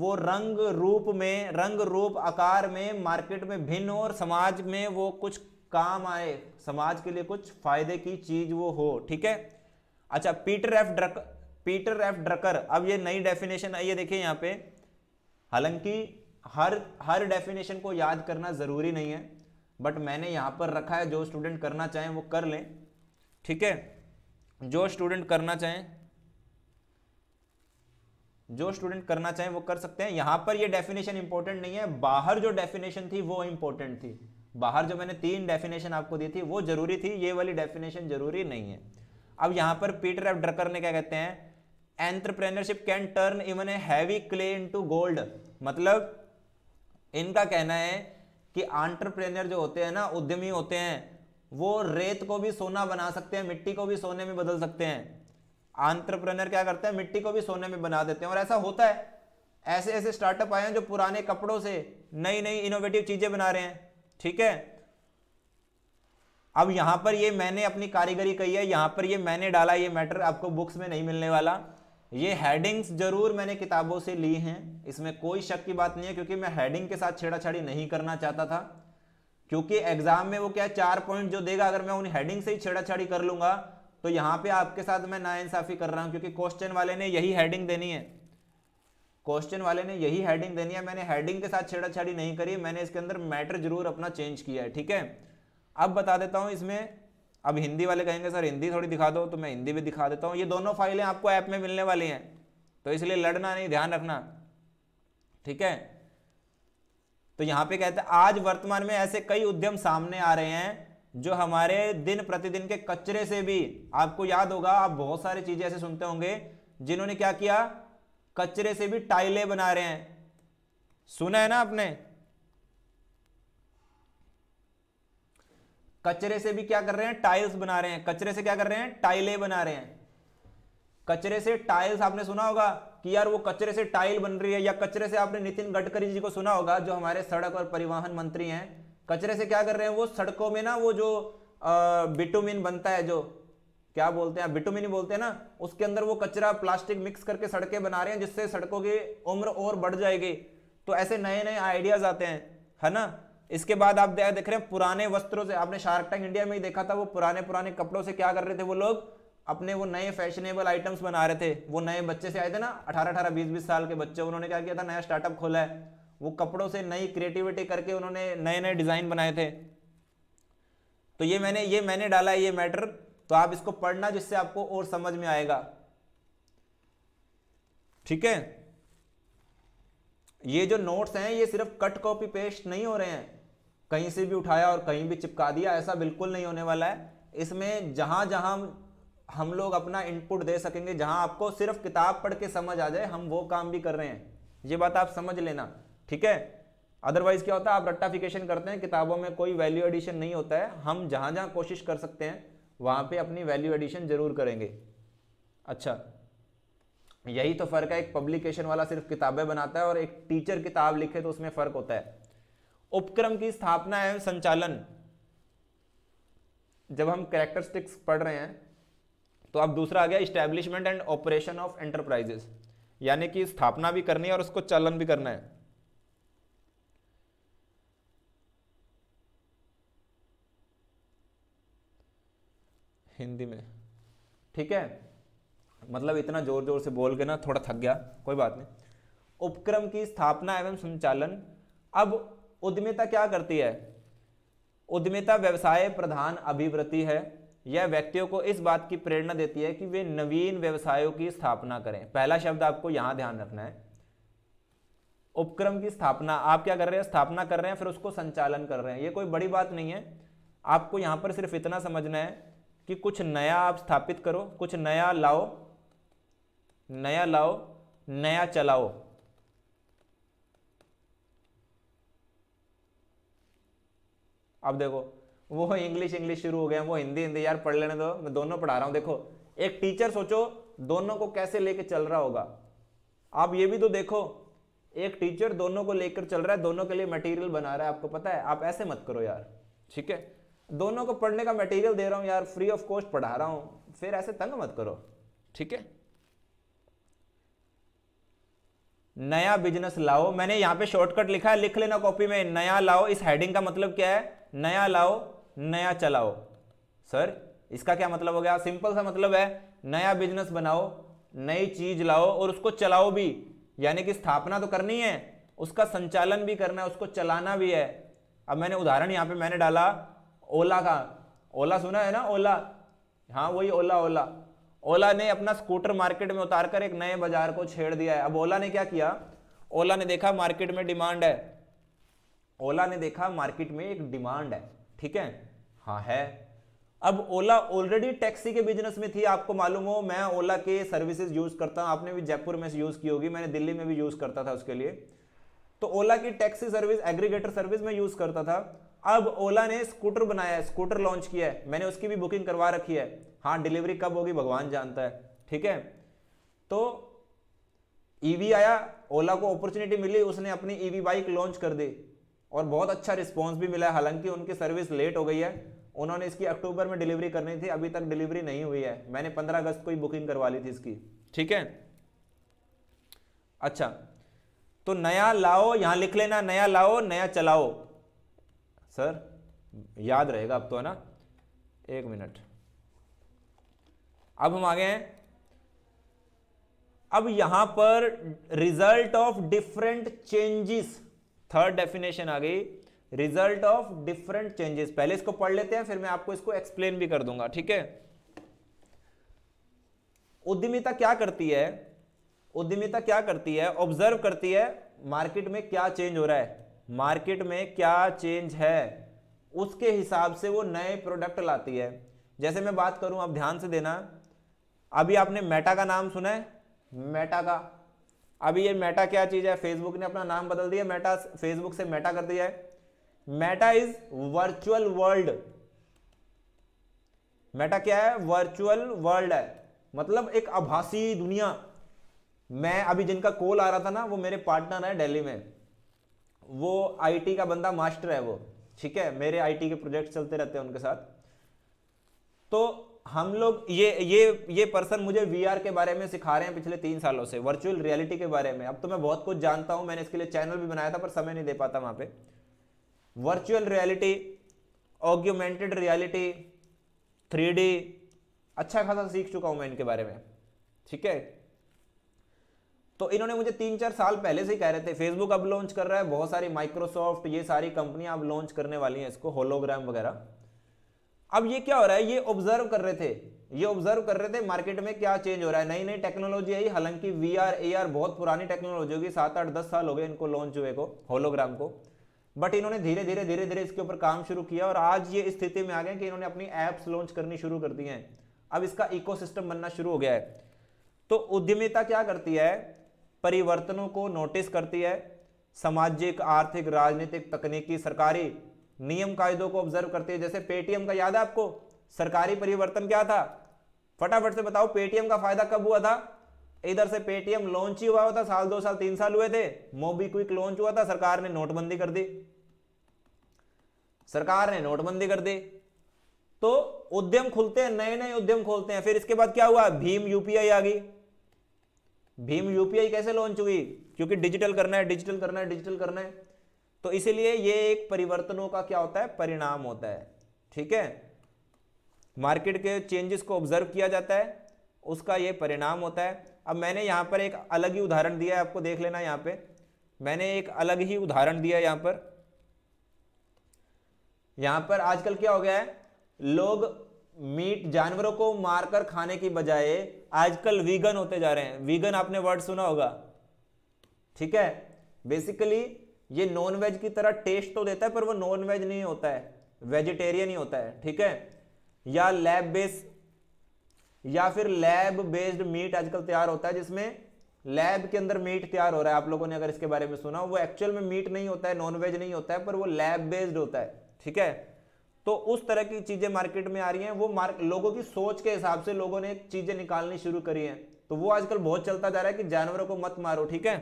वो रंग रूप में रंग रूप आकार में मार्केट में भिन्न हो और समाज में वो कुछ काम आए समाज के लिए कुछ फायदे की चीज वो हो ठीक है अच्छा Peter F Druck Peter F Drucker अब ये नई डेफिनेशन आई है देखिए यहाँ पे हालांकि हर हर डेफिनेशन को याद करना ज़रूरी नहीं है बट मैंने यहाँ पर रखा है जो स्टूडेंट करना चाहें वो कर लें ठीक है जो स्टूडेंट करना चाहें जो स्टूडेंट करना चाहें वो कर सकते हैं यहां पर ये डेफिनेशन इंपॉर्टेंट नहीं है बाहर जो डेफिनेशन थी वो इंपॉर्टेंट थी बाहर जो मैंने तीन डेफिनेशन आपको दी थी वो जरूरी थी ये वाली डेफिनेशन जरूरी नहीं है अब यहां पर पीटर एफ ड्रकर ने क्या कहते हैं entrepreneurship can turn even a heavy clay into gold मतलब इनका कहना है कि आंट्रप्रेन्यर जो होते हैं ना उद्यमी होते हैं वो रेत को भी सोना बना सकते हैं मिट्टी को भी सोने में बदल सकते हैं आंट्रप्रनर क्या करते हैं मिट्टी को भी सोने में बना देते हैं और ऐसा होता है ऐसे ऐसे स्टार्टअप आए हैं जो पुराने कपड़ों से नई नई इनोवेटिव चीजें बना रहे हैं ठीक है अब यहां पर ये मैंने अपनी कारीगरी कही है यहां पर ये मैंने डाला ये मैटर आपको बुक्स में नहीं मिलने वाला ये हेडिंग्स जरूर मैंने किताबों से ली हैं इसमें कोई शक की बात नहीं है क्योंकि मैं हेडिंग के साथ छेड़ाछाड़ी नहीं करना चाहता था क्योंकि एग्जाम में वो क्या चार पॉइंट जो देगा अगर मैं उन हेडिंग से ही छेड़ाछाड़ी कर लूंगा तो यहां पे आपके साथ मैं नाइंसाफी कर रहा हूँ क्योंकि क्वेश्चन वाले ने यही हेडिंग देनी है क्वेश्चन वाले ने यही हेडिंग देनी है मैंने हेडिंग के साथ छेड़ाछाड़ी नहीं करी मैंने इसके अंदर मैटर जरूर अपना चेंज किया है ठीक है अब बता देता हूं इसमें अब हिंदी वाले कहेंगे सर हिंदी थोड़ी दिखा दो तो मैं हिंदी भी दिखा देता हूँ ये दोनों फाइलें आपको ऐप में मिलने वाली हैं तो इसलिए लड़ना नहीं ध्यान रखना ठीक है तो यहां पे कहते हैं आज वर्तमान में ऐसे कई उद्यम सामने आ रहे हैं जो हमारे दिन प्रतिदिन के कचरे से भी आपको याद होगा आप बहुत सारी चीजें ऐसे सुनते होंगे जिन्होंने क्या किया कचरे से भी टाइलें बना रहे हैं सुना है ना आपने कचरे से भी क्या कर रहे हैं टाइल्स बना रहे हैं कचरे से क्या कर रहे हैं टाइलें बना रहे हैं कचरे से टाइल्स आपने सुना होगा कि यार वो कचरे से टाइल बन रही है या कचरे से आपने नितिन गडकरी जी को सुना होगा जो हमारे सड़क और परिवहन मंत्री हैं कचरे से क्या कर रहे हैं वो सड़कों में ना वो जो बिटुमिन बनता है जो क्या बोलते हैं बिटुमिन बोलते हैं ना उसके अंदर वो कचरा प्लास्टिक मिक्स करके सड़कें बना रहे हैं जिससे सड़कों की उम्र और बढ़ जाएगी तो ऐसे नए नए आइडियाज आते हैं है ना इसके बाद आप देख रहे हैं पुराने वस्त्रों से आपने शार्क टैंक इंडिया में ही देखा था वो पुराने पुराने कपड़ों से क्या कर रहे थे वो लोग अपने वो नए फैशनेबल आइटम्स बना रहे थे वो नए बच्चे से आए थे ना अठारह अठारह बीस बीस साल के बच्चे उन्होंने क्या किया था नया स्टार्टअप खोला है वो कपड़ों से नई क्रिएटिविटी करके उन्होंने नए नए डिज़ाइन बनाए थे तो ये मैंने ये मैंने डाला है ये मैटर तो आप इसको पढ़ना जिससे आपको और समझ में आएगा ठीक है ये जो नोट्स हैं ये सिर्फ कट कॉपी पेस्ट नहीं हो रहे हैं कहीं से भी उठाया और कहीं भी चिपका दिया ऐसा बिल्कुल नहीं होने वाला है इसमें जहां जहां हम लोग अपना इनपुट दे सकेंगे जहां आपको सिर्फ किताब पढ़ के समझ आ जाए हम वो काम भी कर रहे हैं ये बात आप समझ लेना ठीक है अदरवाइज क्या होता है आप रट्टाफिकेशन करते हैं किताबों में कोई वैल्यू एडिशन नहीं होता है हम जहां जहां कोशिश कर सकते हैं वहां पे अपनी वैल्यू एडिशन जरूर करेंगे अच्छा यही तो फ़र्क है एक पब्लिकेशन वाला सिर्फ किताबें बनाता है और एक टीचर किताब लिखे तो उसमें फ़र्क होता है उपक्रम की स्थापना एवं संचालन जब हम कैरेक्टरिस्टिक्स पढ़ रहे हैं तो अब दूसरा आ गया establishment and operation of enterprises यानी कि स्थापना भी करनी है और उसको चलन भी करना है हिंदी में ठीक है मतलब इतना जोर जोर से बोल के ना थोड़ा थक गया कोई बात नहीं उपक्रम की स्थापना एवं संचालन अब उद्यमिता क्या करती है उद्यमिता व्यवसाय प्रधान अभिवृत्ति है यह व्यक्तियों को इस बात की प्रेरणा देती है कि वे नवीन व्यवसायों की स्थापना करें पहला शब्द आपको यहां ध्यान रखना है उपक्रम की स्थापना आप क्या कर रहे हैं स्थापना कर रहे हैं फिर उसको संचालन कर रहे हैं ये कोई बड़ी बात नहीं है आपको यहां पर सिर्फ इतना समझना है कि कुछ नया आप स्थापित करो कुछ नया लाओ नया लाओ नया चलाओ अब देखो वो इंग्लिश इंग्लिश शुरू हो गया वो हिंदी हिंदी यार पढ़ लेने दो मैं दोनों पढ़ा रहा हूँ देखो एक टीचर सोचो दोनों को कैसे लेके चल रहा होगा आप ये भी तो देखो एक टीचर दोनों को लेकर चल रहा है दोनों के लिए मटेरियल बना रहा है आपको पता है आप ऐसे मत करो यार ठीक है दोनों को पढ़ने का मटेरियल दे रहा हूँ यार फ्री ऑफ कॉस्ट पढ़ा रहा हूँ फिर ऐसे तंग मत करो ठीक है नया बिजनेस लाओ मैंने यहां पे शॉर्टकट लिखा है लिख लेना कॉपी में नया लाओ इस हेडिंग का मतलब क्या है नया लाओ नया चलाओ सर इसका क्या मतलब हो गया सिंपल सा मतलब है नया बिजनेस बनाओ नई चीज लाओ और उसको चलाओ भी यानी कि स्थापना तो करनी है उसका संचालन भी करना है उसको चलाना भी है अब मैंने उदाहरण यहां पे मैंने डाला ओला का ओला सुना है ना ओला हाँ वही ओला ओला ओला ने अपना स्कूटर मार्केट में उतारकर एक नए बाजार को छेड़ दिया है अब ओला ने क्या किया ओला ने देखा मार्केट में डिमांड है ओला ने देखा मार्केट में एक डिमांड है ठीक है हाँ है अब ओला ऑलरेडी टैक्सी के बिजनेस में थी आपको मालूम हो मैं ओला के सर्विसेज यूज़ करता हूं आपने भी जयपुर में यूज़ की होगी मैंने दिल्ली में भी यूज़ करता था उसके लिए तो ओला की टैक्सी सर्विस एग्रीगेटर सर्विस में यूज़ करता था अब ओला ने स्कूटर बनाया है स्कूटर लॉन्च किया है मैंने उसकी भी बुकिंग करवा रखी है हाँ डिलीवरी कब होगी भगवान जानता है ठीक है तो ईवी e आया ओला को अपॉर्चुनिटी मिली उसने अपनी ईवी बाइक लॉन्च कर दी और बहुत अच्छा रिस्पॉन्स भी मिला है हालांकि उनकी सर्विस लेट हो गई है उन्होंने इसकी अक्टूबर में डिलीवरी करनी थी अभी तक डिलीवरी नहीं हुई है मैंने पंद्रह अगस्त को ही बुकिंग करवा ली थी इसकी ठीक है अच्छा तो नया लाओ यहां लिख लेना नया लाओ नया चलाओ सर याद रहेगा अब तो है ना एक मिनट अब हम आ गए हैं अब यहां पर result of different changes third definition आ गई रिजल्ट ऑफ डिफरेंट चेंजेस पहले इसको पढ़ लेते हैं फिर मैं आपको इसको एक्सप्लेन भी कर दूंगा ठीक है उद्यमिता क्या करती है उद्यमिता क्या करती है ऑब्जर्व करती है मार्केट में क्या चेंज हो रहा है मार्केट में क्या चेंज है उसके हिसाब से वो नए प्रोडक्ट लाती है जैसे मैं बात करूं आप ध्यान से देना अभी आपने मेटा का नाम सुना है मेटा का अभी ये मेटा क्या चीज़ है फेसबुक ने अपना नाम बदल दिया मेटा फेसबुक से मेटा कर दिया है Meta is virtual world Meta क्या है वर्चुअल वर्ल्ड है मतलब एक आभासी दुनिया मैं अभी जिनका कॉल आ रहा था ना वो मेरे पार्टनर है दिल्ली में वो आईटी का बंदा मास्टर है वो ठीक है मेरे आईटी के प्रोजेक्ट चलते रहते हैं उनके साथ तो हम लोग ये ये ये पर्सन मुझे वीआर के बारे में सिखा रहे हैं पिछले तीन सालों से वर्चुअल रियलिटी के बारे में अब तो मैं बहुत कुछ जानता हूं मैंने इसके लिए चैनल भी बनाया था पर समय नहीं दे पाता वहां पे virtual reality augmented reality three अच्छा खासा सीख चुका हूं मैं इनके बारे में ठीक है तो इन्होंने मुझे तीन चार साल पहले से ही कह रहे थे फेसबुक अब लॉन्च कर रहा है बहुत सारी माइक्रोसॉफ्ट ये सारी कंपनियां अब लॉन्च करने वाली हैं इसको होलोग्राम वगैरह अब ये क्या हो रहा है ये ऑब्जर्व कर रहे थे ये ऑब्जर्व कर रहे थे मार्केट में क्या चेंज हो रहा है नई नई टेक्नोलॉजी आई हालांकि वी आर ए आर बहुत पुरानी टेक्नोलॉजी होगी सात आठ दस साल हो गए इनको लॉन्च हुए को होलोग्राम को बट इन्होंने धीरे धीरे धीरे धीरे इसके ऊपर काम शुरू किया और आज ये स्थिति में आ गए कि इन्होंने अपनी एप्स लॉन्च करनी शुरू कर दी हैं अब इसका इकोसिस्टम बनना शुरू हो गया है तो उद्यमिता क्या करती है परिवर्तनों को नोटिस करती है सामाजिक आर्थिक राजनीतिक तकनीकी सरकारी नियम कायदों को ऑब्जर्व करती है जैसे पेटीएम का याद है आपको सरकारी परिवर्तन क्या था फटाफट से बताओ पेटीएम का फायदा कब हुआ था इधर से पेटीएम लॉन्च ही हुआ था साल दो साल तीन साल हुए थे मोबीक्विक लॉन्च हुआ था सरकार ने नोटबंदी कर दी सरकार ने नोटबंदी कर दी तो उद्यम खुलते हैं नए नए उद्यम खोलते हैं फिर इसके बाद क्या हुआ भीम यूपीआई आ गई भीम यूपीआई कैसे लॉन्च हुई क्योंकि डिजिटल करना है डिजिटल करना है डिजिटल करना है तो इसीलिए ये एक परिवर्तनों का क्या होता है परिणाम होता है ठीक है मार्केट के चेंजेस को ऑब्जर्व किया जाता है उसका ये परिणाम होता है अब मैंने यहाँ पर एक अलग ही उदाहरण दिया है आपको देख लेना यहाँ पे मैंने एक अलग ही उदाहरण दिया है यहाँ पर यहाँ पर आजकल क्या हो गया है लोग मीट जानवरों को मारकर खाने की बजाय आजकल वीगन होते जा रहे हैं वीगन आपने वर्ड सुना होगा ठीक है बेसिकली ये नॉन वेज की तरह टेस्ट तो देता है पर वो नॉन वेज नहीं होता है वेजिटेरियन ही होता है ठीक है या लैब बेस या फिर लैब बेस्ड मीट आजकल तैयार होता है जिसमें लैब के अंदर मीट तैयार हो रहा है आप लोगों ने अगर इसके बारे में सुना वो एक्चुअल में मीट नहीं होता है नॉन वेज नहीं होता है पर वो लैब बेस्ड होता है ठीक है तो उस तरह की चीज़ें मार्केट में आ रही हैं वो मार्क लोगों की सोच के हिसाब से लोगों ने चीज़ें निकालनी शुरू करी हैं तो वो आजकल बहुत चलता जा रहा है कि जानवरों को मत मारो ठीक है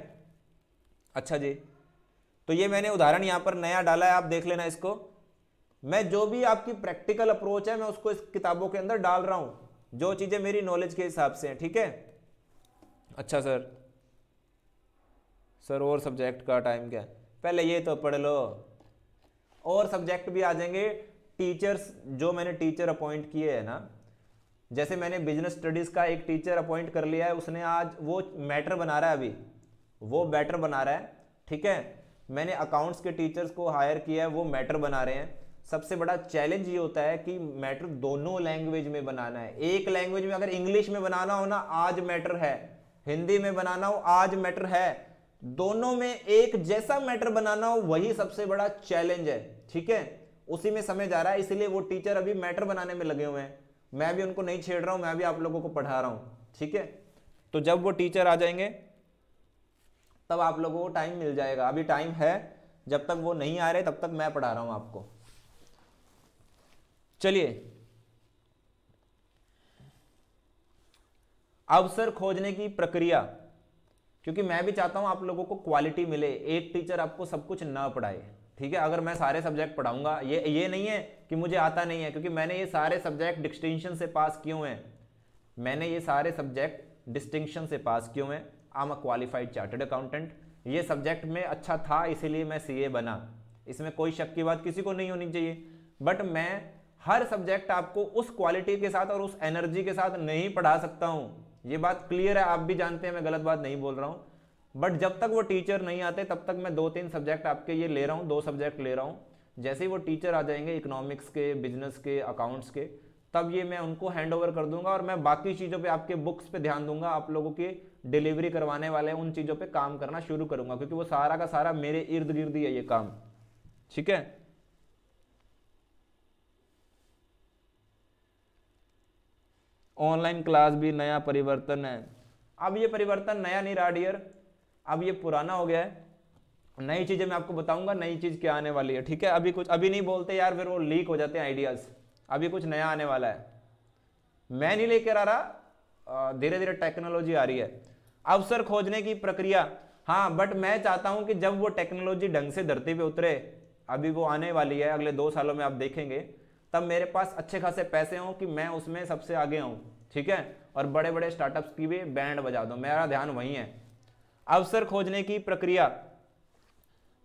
अच्छा जी तो ये मैंने उदाहरण यहाँ पर नया डाला है आप देख लेना इसको मैं जो भी आपकी प्रैक्टिकल अप्रोच है मैं उसको इस किताबों के अंदर डाल रहा हूँ जो चीज़ें मेरी नॉलेज के हिसाब से हैं ठीक है अच्छा सर सर और सब्जेक्ट का टाइम क्या है पहले ये तो पढ़ लो और सब्जेक्ट भी आ जाएंगे टीचर्स जो मैंने टीचर अपॉइंट किए हैं ना जैसे मैंने बिजनेस स्टडीज़ का एक टीचर अपॉइंट कर लिया है उसने आज वो मैटर बना रहा है अभी वो बैटर बना रहा है ठीक है मैंने अकाउंट्स के टीचर्स को हायर किया है वो मैटर बना रहे हैं सबसे बड़ा चैलेंज ये होता है कि मैटर दोनों लैंग्वेज में बनाना है एक लैंग्वेज में अगर इंग्लिश में बनाना हो ना आज मैटर है हिंदी में बनाना हो आज मैटर है दोनों में एक जैसा मैटर बनाना हो वही सबसे बड़ा चैलेंज है ठीक है उसी में समय जा रहा है इसीलिए वो टीचर अभी मैटर बनाने में लगे हुए हैं मैं भी उनको नहीं छेड़ रहा हूं मैं भी आप लोगों को पढ़ा रहा हूँ ठीक है तो जब वो टीचर आ जाएंगे तब आप लोगों को टाइम मिल जाएगा अभी टाइम है जब तक वो नहीं आ रहे तब तक मैं पढ़ा रहा हूं आपको चलिए अवसर खोजने की प्रक्रिया क्योंकि मैं भी चाहता हूं आप लोगों को क्वालिटी मिले एक टीचर आपको सब कुछ ना पढ़ाए ठीक है अगर मैं सारे सब्जेक्ट पढ़ाऊंगा ये ये नहीं है कि मुझे आता नहीं है क्योंकि मैंने ये सारे सब्जेक्ट डिस्टिंक्शन से पास क्यों हैं मैंने ये सारे सब्जेक्ट डिस्टिंक्शन से पास क्यों हैं I am a qualified chartered accountant ये सब्जेक्ट में अच्छा था इसीलिए मैं सीए बना इसमें कोई शक की बात किसी को नहीं होनी चाहिए बट मैं हर सब्जेक्ट आपको उस क्वालिटी के साथ और उस एनर्जी के साथ नहीं पढ़ा सकता हूँ ये बात क्लियर है आप भी जानते हैं मैं गलत बात नहीं बोल रहा हूँ बट जब तक वो टीचर नहीं आते तब तक मैं दो तीन सब्जेक्ट आपके ये ले रहा हूँ दो सब्जेक्ट ले रहा हूँ जैसे ही वो टीचर आ जाएंगे इकोनॉमिक्स के बिजनेस के अकाउंट्स के तब ये मैं उनको हैंड ओवर कर दूंगा और मैं बाकी चीज़ों पे आपके बुक्स पे ध्यान दूंगा आप लोगों के डिलीवरी करवाने वाले उन चीज़ों पे काम करना शुरू करूंगा क्योंकि वो सारा का सारा मेरे इर्द गिर्द ही है ये काम ठीक है ऑनलाइन क्लास भी नया परिवर्तन है अब ये परिवर्तन नया नहीं रहा डियर अब ये पुराना हो गया है नई चीज़ें मैं आपको बताऊंगा नई चीज़ क्या आने वाली है ठीक है अभी कुछ अभी नहीं बोलते यार फिर वो लीक हो जाते हैं आइडियाज़ अभी कुछ नया आने वाला है मैं नहीं लेकर आ रहा धीरे धीरे टेक्नोलॉजी आ रही है अवसर खोजने की प्रक्रिया हाँ बट मैं चाहता हूं कि जब वो टेक्नोलॉजी ढंग से धरती पे उतरे अभी वो आने वाली है अगले दो सालों में आप देखेंगे तब मेरे पास अच्छे खासे पैसे हों कि मैं उसमें सबसे आगे आऊँ ठीक है और बड़े बड़े स्टार्टअप्स की भी बैंड बजा दो मेरा ध्यान वहीं है अवसर खोजने की प्रक्रिया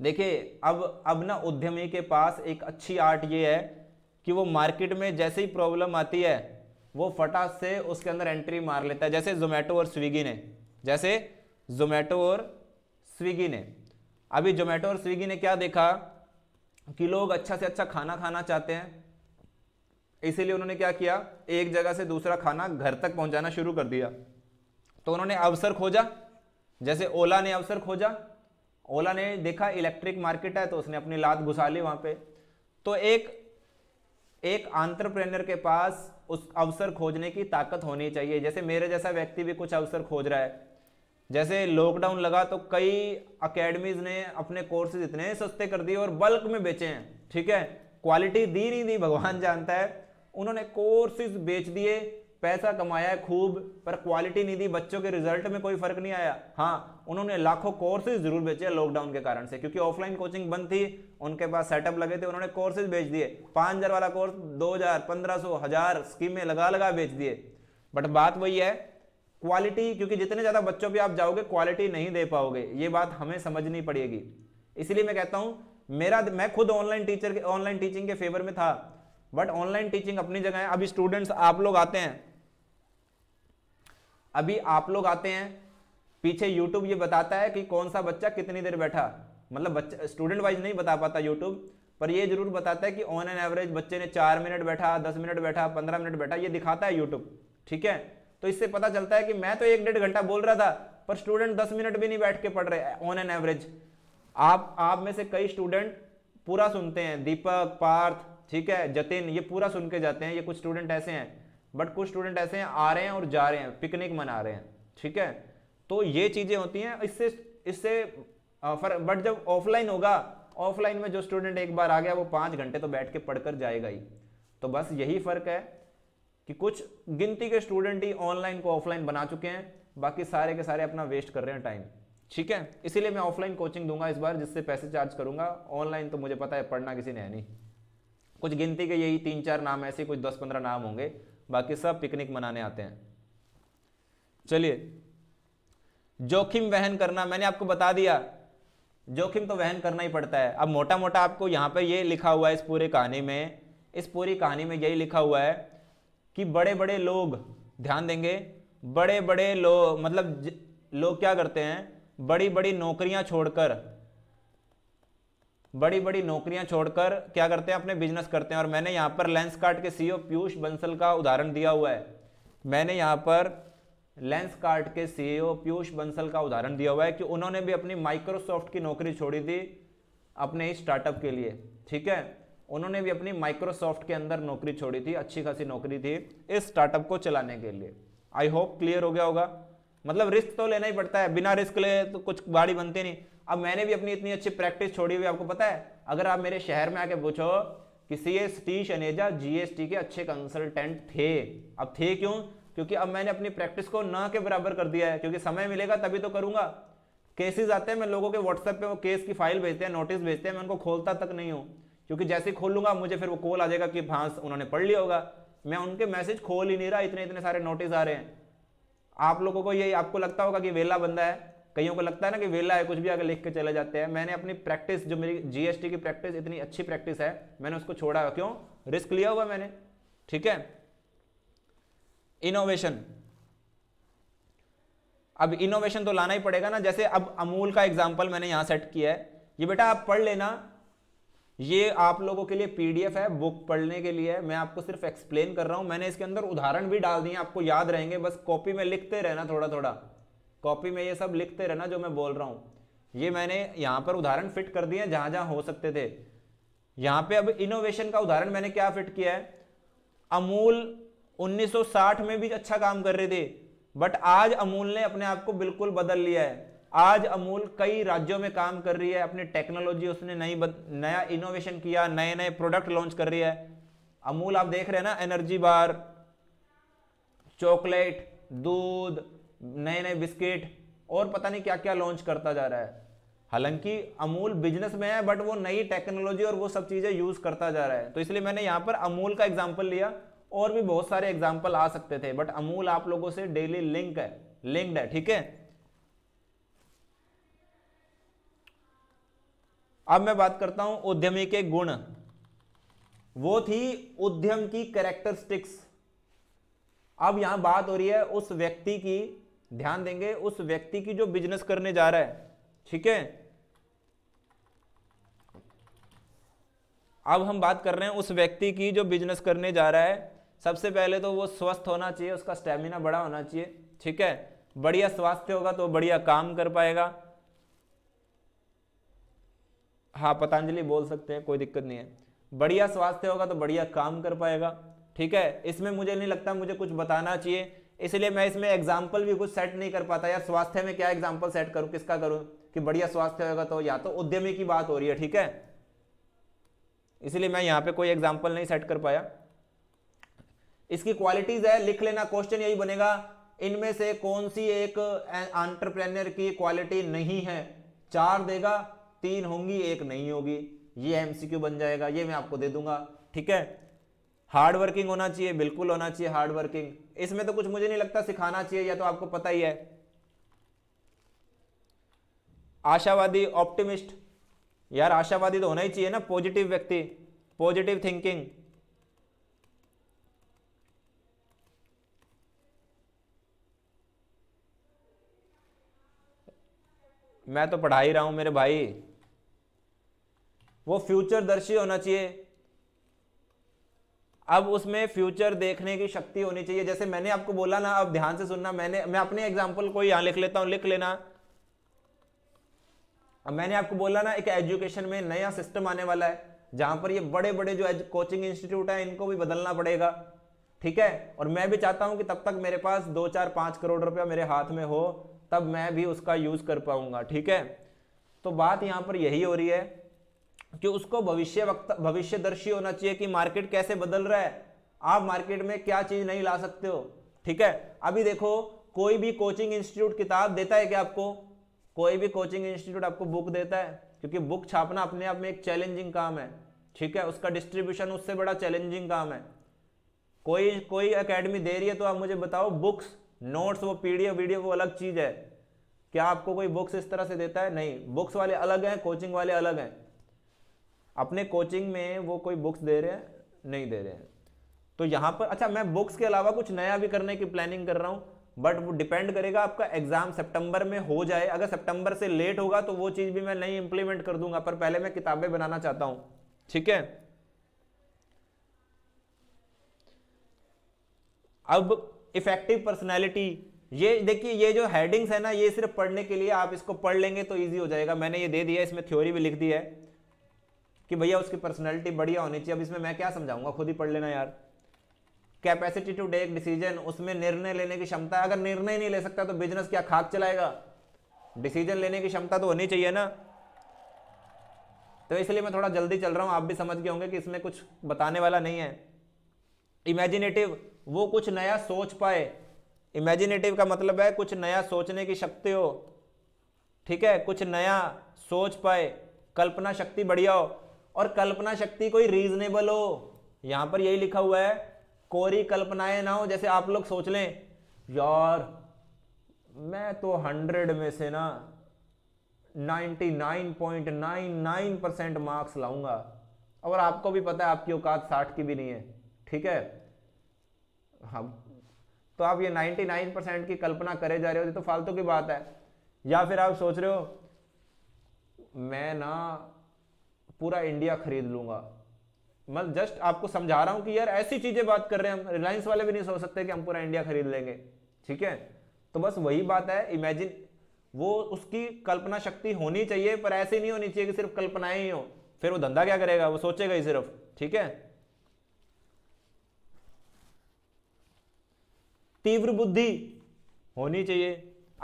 देखिए अब अब ना उद्यमी के पास एक अच्छी आर्ट ये है कि वो मार्केट में जैसे ही प्रॉब्लम आती है वो फटा से उसके अंदर एंट्री मार लेता है जैसे जोमेटो और स्विगी ने जैसे जोमेटो और स्विगी ने अभी जोमेटो और स्विगी ने क्या देखा कि लोग अच्छा से अच्छा खाना खाना चाहते हैं इसीलिए उन्होंने क्या किया एक जगह से दूसरा खाना घर तक पहुंचाना शुरू कर दिया तो उन्होंने अवसर खोजा जैसे ओला ने अवसर खोजा ओला ने देखा इलेक्ट्रिक मार्केट है तो उसने अपनी लात घुसा ली वहां पे तो एक एक आंट्रप्रेनर के पास उस अवसर खोजने की ताकत होनी चाहिए जैसे मेरे जैसा व्यक्ति भी कुछ अवसर खोज रहा है जैसे लॉकडाउन लगा तो कई अकेडमीज ने अपने कोर्सेज इतने सस्ते कर दिए और बल्क में बेचे हैं ठीक है क्वालिटी दी नहीं दी भगवान जानता है उन्होंने कोर्सेज बेच दिए पैसा कमाया है खूब पर क्वालिटी नहीं दी बच्चों के रिजल्ट में कोई फर्क नहीं आया हाँ उन्होंने लाखों कोर्सेज जरूर बेचे लॉकडाउन के कारण से क्योंकि ऑफलाइन कोचिंग बंद थी उनके पास सेटअप लगे थे उन्होंने कोर्सेज बेच दिए पाँच हज़ार वाला कोर्स दो हज़ार पंद्रह सौ हज़ार स्कीमें लगा लगा बेच दिए बट बात वही है क्वालिटी क्योंकि जितने ज़्यादा बच्चों पर आप जाओगे क्वालिटी नहीं दे पाओगे ये बात हमें समझनी पड़ेगी इसलिए मैं कहता हूँ मेरा मैं खुद ऑनलाइन टीचर के ऑनलाइन टीचिंग के फेवर में था बट ऑनलाइन टीचिंग अपनी जगह है अभी स्टूडेंट्स आप लोग आते हैं अभी आप लोग आते हैं पीछे YouTube ये बताता है कि कौन सा बच्चा कितनी देर बैठा मतलब बच्चा स्टूडेंट वाइज नहीं बता पाता यूट्यूब पर ये जरूर बताता है कि ऑन एन एवरेज बच्चे ने चार मिनट बैठा दस मिनट बैठा पंद्रह मिनट बैठा ये दिखाता है यूट्यूब ठीक है तो इससे पता चलता है कि मैं तो एक डेढ़ घंटा बोल रहा था पर स्टूडेंट दस मिनट भी नहीं बैठ के पढ़ रहे ऑन एन एवरेज आप आप में से कई स्टूडेंट पूरा सुनते हैं दीपक पार्थ ठीक है जतिन ये पूरा सुन के जाते हैं ये कुछ स्टूडेंट ऐसे हैं बट कुछ स्टूडेंट ऐसे हैं आ रहे हैं और जा रहे हैं पिकनिक मना रहे हैं ठीक है तो ये चीज़ें होती हैं इससे इससे फर बट जब ऑफलाइन होगा ऑफलाइन में जो स्टूडेंट एक बार आ गया वो पाँच घंटे तो बैठ के पढ़कर जाएगा ही तो बस यही फ़र्क है कि कुछ गिनती के स्टूडेंट ही ऑनलाइन को ऑफलाइन बना चुके हैं बाकी सारे के सारे अपना वेस्ट कर रहे हैं टाइम ठीक है इसीलिए मैं ऑफलाइन कोचिंग दूंगा इस बार जिससे पैसे चार्ज करूंगा ऑनलाइन तो मुझे पता है पढ़ना किसी ने है नहीं कुछ गिनती के यही तीन चार नाम ऐसे कुछ दस पंद्रह नाम होंगे बाकी सब पिकनिक मनाने आते हैं चलिए जोखिम वहन करना मैंने आपको बता दिया जोखिम तो वहन करना ही पड़ता है अब मोटा मोटा आपको यहाँ पर ये लिखा हुआ है इस पूरे कहानी में इस पूरी कहानी में यही लिखा हुआ है कि बड़े बड़े लोग ध्यान देंगे बड़े बड़े लोग मतलब लोग क्या करते हैं बड़ी बड़ी नौकरियां छोड़कर बड़ी बड़ी नौकरियां छोड़कर क्या करते हैं अपने बिजनेस करते हैं और मैंने यहाँ पर लेंस कार्ट के सीईओ e पीयूष बंसल का उदाहरण दिया हुआ है मैंने यहाँ पर लेंस कार्ट के सीईओ e पीयूष बंसल का उदाहरण दिया हुआ है कि उन्होंने भी अपनी माइक्रोसॉफ्ट की नौकरी छोड़ी थी अपने ही स्टार्टअप के लिए ठीक है उन्होंने भी अपनी माइक्रोसॉफ्ट के अंदर नौकरी छोड़ी थी अच्छी खासी नौकरी थी इस स्टार्टअप को चलाने के लिए आई होप क्लियर हो गया होगा मतलब रिस्क तो लेना ही पड़ता है बिना रिस्क ले तो कुछ गाड़ी बनती नहीं अब मैंने भी अपनी इतनी अच्छी प्रैक्टिस छोड़ी हुई आपको पता है अगर आप मेरे शहर में आके पूछो कि C S T Shaneja GST के अच्छे कंसल्टेंट थे अब थे क्यों क्योंकि अब मैंने अपनी प्रैक्टिस को न के बराबर कर दिया है क्योंकि समय मिलेगा तभी तो करूंगा केसेस आते हैं मैं लोगों के व्हाट्सएप पे वो केस की फाइल भेजते हैं नोटिस भेजते हैं मैं उनको खोलता तक नहीं हूँ क्योंकि जैसे ही खोलूंगा मुझे फिर वो कॉल आ जाएगा कि भांस हाँ, उन्होंने पढ़ लिया होगा मैं उनके मैसेज खोल ही नहीं रहा इतने इतने सारे नोटिस आ रहे हैं आप लोगों को यही आपको लगता होगा कि वेला बंदा है कईयों को लगता है ना कि वेला है कुछ भी आगे लिख के चले जाते हैं मैंने अपनी प्रैक्टिस जो मेरी जीएसटी की प्रैक्टिस इतनी अच्छी प्रैक्टिस है मैंने उसको छोड़ा क्यों रिस्क लिया हुआ मैंने ठीक है इनोवेशन अब इनोवेशन तो लाना ही पड़ेगा ना जैसे अब अमूल का एग्जाम्पल मैंने यहां सेट किया है ये बेटा आप पढ़ लेना ये आप लोगों के लिए पीडीएफ है बुक पढ़ने के लिए मैं आपको सिर्फ एक्सप्लेन कर रहा हूं मैंने इसके अंदर उदाहरण भी डाल दिए आपको याद रहेंगे बस कॉपी में लिखते रहना थोड़ा थोड़ा कॉपी में ये सब लिखते रहना जो मैं बोल रहा हूं ये मैंने यहां पर उदाहरण फिट कर दिए जहां जहां हो सकते थे यहां पे अब इनोवेशन का उदाहरण मैंने क्या फिट किया है अमूल 1960 में भी अच्छा काम कर रहे थे बट आज अमूल ने अपने आप को बिल्कुल बदल लिया है आज अमूल कई राज्यों में काम कर रही है अपनी टेक्नोलॉजी उसने नई नया इनोवेशन किया नए नए प्रोडक्ट लॉन्च कर रही है अमूल आप देख रहे हैं ना एनर्जी बार चॉकलेट दूध नए नए बिस्किट और पता नहीं क्या क्या लॉन्च करता जा रहा है हालांकि अमूल बिजनेस में है बट वो नई टेक्नोलॉजी और वो सब चीज़ें यूज़ करता जा रहा है तो इसलिए मैंने यहां पर अमूल का एग्जाम्पल लिया और भी बहुत सारे एग्जाम्पल आ सकते थे बट अमूल आप लोगों से डेली लिंक है लिंक्ड है ठीक है अब मैं बात करता हूं उद्यमी के गुण वो थी उद्यम की करेक्टरिस्टिक्स अब यहां बात हो रही है उस व्यक्ति की ध्यान देंगे उस व्यक्ति की जो बिजनेस करने जा रहा है ठीक है अब हम बात कर रहे हैं उस व्यक्ति की जो बिजनेस करने जा रहा है सबसे पहले तो वो स्वस्थ होना चाहिए उसका स्टेमिना बड़ा होना चाहिए ठीक है बढ़िया स्वास्थ्य होगा तो बढ़िया काम कर पाएगा हाँ पतंजलि बोल सकते हैं कोई दिक्कत नहीं है बढ़िया स्वास्थ्य होगा तो बढ़िया काम कर पाएगा ठीक है इसमें मुझे नहीं लगता मुझे कुछ बताना चाहिए इसलिए मैं इसमें एग्जाम्पल भी कुछ सेट नहीं कर पाता यार स्वास्थ्य में क्या एग्जाम्पल सेट करूं किसका करूं कि बढ़िया स्वास्थ्य होगा तो या तो उद्यमी की बात हो रही है ठीक है इसलिए मैं यहाँ पे कोई एग्जाम्पल नहीं सेट कर पाया इसकी क्वालिटीज है लिख लेना क्वेश्चन यही बनेगा इनमें से कौन सी एक एंटरप्रेन्योर की क्वालिटी नहीं है चार देगा तीन होंगी एक नहीं होगी ये एमसीक्यू बन जाएगा ये मैं आपको दे दूंगा ठीक है हार्ड वर्किंग होना चाहिए बिल्कुल होना चाहिए हार्ड वर्किंग इसमें तो कुछ मुझे नहीं लगता सिखाना चाहिए या तो आपको पता ही है आशावादी ऑप्टिमिस्ट यार आशावादी तो होना ही चाहिए ना पॉजिटिव व्यक्ति पॉजिटिव थिंकिंग मैं तो पढ़ा ही रहा हूं मेरे भाई वो फ्यूचर दर्शी होना चाहिए अब उसमें फ्यूचर देखने की शक्ति होनी चाहिए जैसे मैंने आपको बोला ना अब ध्यान से सुनना मैंने मैं अपने एग्जाम्पल को यहां लिख लेता हूं लिख लेना अब मैंने आपको बोला ना एक एजुकेशन में नया सिस्टम आने वाला है जहां पर ये बड़े बड़े जो कोचिंग इंस्टीट्यूट है इनको भी बदलना पड़ेगा ठीक है और मैं भी चाहता हूं कि तब तक मेरे पास दो चार पांच करोड़ रुपया मेरे हाथ में हो तब मैं भी उसका यूज़ कर पाऊंगा ठीक है तो बात यहां पर यही हो रही है कि उसको भविष्य वक्त भविष्यदर्शी होना चाहिए कि मार्केट कैसे बदल रहा है आप मार्केट में क्या चीज़ नहीं ला सकते हो ठीक है अभी देखो कोई भी कोचिंग इंस्टीट्यूट किताब देता है क्या आपको कोई भी कोचिंग इंस्टीट्यूट आपको बुक देता है क्योंकि बुक छापना अपने आप में एक चैलेंजिंग काम है ठीक है उसका डिस्ट्रीब्यूशन उससे बड़ा चैलेंजिंग काम है कोई कोई अकेडमी दे रही है तो आप मुझे बताओ बुक्स नोट्स वो पीडीएफ वीडियो वो अलग चीज़ है क्या आपको कोई बुक्स इस तरह से देता है नहीं बुक्स वाले अलग हैं कोचिंग वाले अलग हैं अपने कोचिंग में वो कोई बुक्स दे रहे हैं नहीं दे रहे हैं तो यहाँ पर अच्छा मैं बुक्स के अलावा कुछ नया भी करने की प्लानिंग कर रहा हूँ बट वो डिपेंड करेगा आपका एग्जाम सितंबर में हो जाए अगर सितंबर से लेट होगा तो वो चीज़ भी मैं नहीं इंप्लीमेंट कर दूंगा पर पहले मैं किताबें बनाना चाहता हूँ ठीक है अब इफेक्टिव पर्सनैलिटी ये देखिए ये जो हेडिंग्स है ना ये सिर्फ पढ़ने के लिए आप इसको पढ़ लेंगे तो ईजी हो जाएगा मैंने ये दे दिया इसमें थ्योरी भी लिख दी है कि भैया उसकी पर्सनैलिटी बढ़िया होनी चाहिए अब इसमें मैं क्या समझाऊंगा खुद ही पढ़ लेना यार कैपेसिटी टू टेक डिसीजन उसमें निर्णय लेने की क्षमता अगर निर्णय नहीं ले सकता तो बिजनेस क्या खाक चलाएगा डिसीजन लेने की क्षमता तो होनी चाहिए ना तो इसलिए मैं थोड़ा जल्दी चल रहा हूं आप भी समझ गए होंगे कि इसमें कुछ बताने वाला नहीं है इमेजिनेटिव वो कुछ नया सोच पाए इमेजिनेटिव का मतलब है कुछ नया सोचने की शक्ति हो ठीक है कुछ नया सोच पाए कल्पना शक्ति बढ़िया हो और कल्पना शक्ति कोई रीजनेबल हो यहां पर यही लिखा हुआ है कोरी कल्पनाएं ना हो जैसे आप लोग सोच लें यार मैं तो हंड्रेड में से ना 99.99 परसेंट मार्क्स लाऊंगा और आपको भी पता है आपकी औकात साठ की भी नहीं है ठीक है हम हाँ। तो आप ये 99 परसेंट की कल्पना करे जा रहे हो तो फालतू की बात है या फिर आप सोच रहे हो मैं ना पूरा इंडिया खरीद लूंगा मतलब जस्ट आपको समझा रहा हूं कि यार ऐसी चीजें बात कर रहे हैं हम रिलायंस वाले भी नहीं सोच सकते कि हम पूरा इंडिया खरीद लेंगे ठीक है तो बस वही बात है इमेजिन वो उसकी कल्पना शक्ति होनी चाहिए पर ऐसी नहीं होनी चाहिए कि सिर्फ कल्पनाएं ही हो फिर वो धंधा क्या करेगा वो सोचेगा ही सिर्फ ठीक है तीव्र बुद्धि होनी चाहिए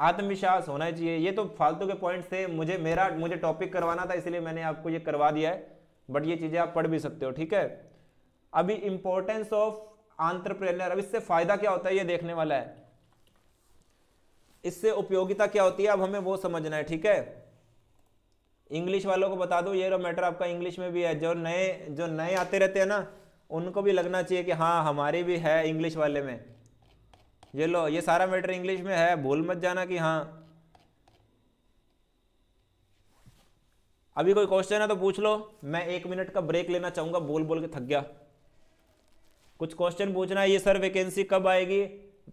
आत्मविश्वास होना चाहिए ये तो फालतू के पॉइंट्स थे मुझे मेरा मुझे टॉपिक करवाना था इसलिए मैंने आपको ये करवा दिया है बट ये चीज़ें आप पढ़ भी सकते हो ठीक है अभी इंपॉर्टेंस ऑफ आंट्रप्रेनर अब इससे फायदा क्या होता है ये देखने वाला है इससे उपयोगिता क्या होती है अब हमें वो समझना है ठीक है इंग्लिश वालों को बता दो ये रो मैटर आपका इंग्लिश में भी है जो नए जो नए आते रहते हैं ना उनको भी लगना चाहिए कि हाँ हमारी भी है इंग्लिश वाले में ये लो ये सारा मैटर इंग्लिश में है भूल मत जाना कि हाँ अभी कोई क्वेश्चन है तो पूछ लो मैं एक मिनट का ब्रेक लेना चाहूंगा बोल बोल के थक गया कुछ क्वेश्चन पूछना है ये सर वैकेंसी कब आएगी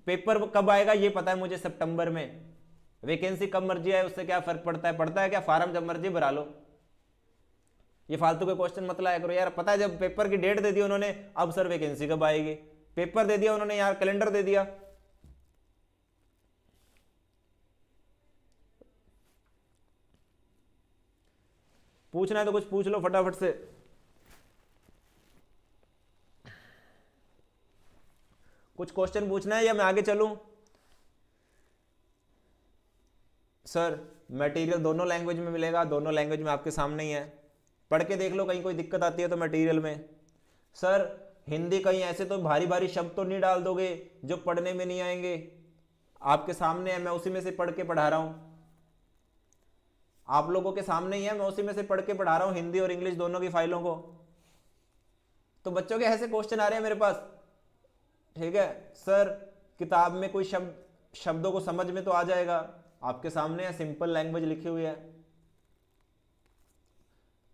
पेपर कब आएगा ये पता है मुझे सितंबर में वैकेंसी कब मर्जी आए उससे क्या फर्क पड़ता है पड़ता है क्या फार्म जब मर्जी भरा लो ये फालतू के क्वेश्चन मत लाया करो यार पता है जब पेपर की डेट दे दी उन्होंने अब सर वैकेंसी कब आएगी पेपर दे दिया उन्होंने यार कैलेंडर दे दिया पूछना है तो कुछ पूछ लो फटाफट से कुछ क्वेश्चन पूछना है या मैं आगे चलूं सर मटेरियल दोनों लैंग्वेज में मिलेगा दोनों लैंग्वेज में आपके सामने ही है पढ़ के देख लो कहीं कोई दिक्कत आती है तो मटेरियल में सर हिंदी कहीं ऐसे तो भारी भारी शब्द तो नहीं डाल दोगे जो पढ़ने में नहीं आएंगे आपके सामने है मैं उसी में से पढ़ के पढ़ा रहा हूं आप लोगों के सामने ही है मैं उसी में से पढ़ के पढ़ा रहा हूँ हिंदी और इंग्लिश दोनों की फाइलों को तो बच्चों के ऐसे क्वेश्चन आ रहे हैं मेरे पास ठीक है सर किताब में कोई शब्द शब्दों को समझ में तो आ जाएगा आपके सामने है सिंपल लैंग्वेज लिखी हुई है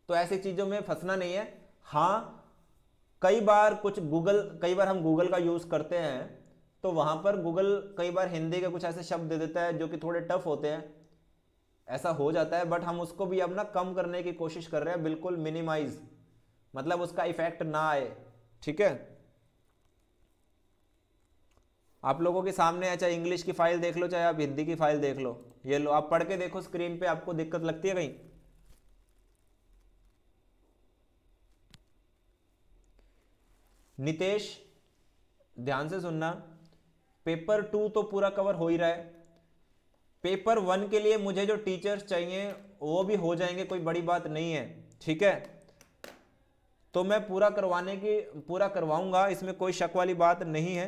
तो ऐसी चीजों में फंसना नहीं है हाँ कई बार कुछ गूगल कई बार हम गूगल का यूज करते हैं तो वहां पर गूगल कई बार हिंदी के कुछ ऐसे शब्द दे देता है जो कि थोड़े टफ होते हैं ऐसा हो जाता है बट हम उसको भी अब ना कम करने की कोशिश कर रहे हैं बिल्कुल मिनिमाइज मतलब उसका इफेक्ट ना आए ठीक है आप लोगों के सामने है चाहे इंग्लिश की फाइल देख लो चाहे आप हिंदी की फाइल देख लो ये लो आप पढ़ के देखो स्क्रीन पे आपको दिक्कत लगती है कहीं नितेश ध्यान से सुनना पेपर टू तो पूरा कवर हो ही रहा है पेपर वन के लिए मुझे जो टीचर्स चाहिए वो भी हो जाएंगे कोई बड़ी बात नहीं है ठीक है तो मैं पूरा करवाने की पूरा करवाऊंगा इसमें कोई शक वाली बात नहीं है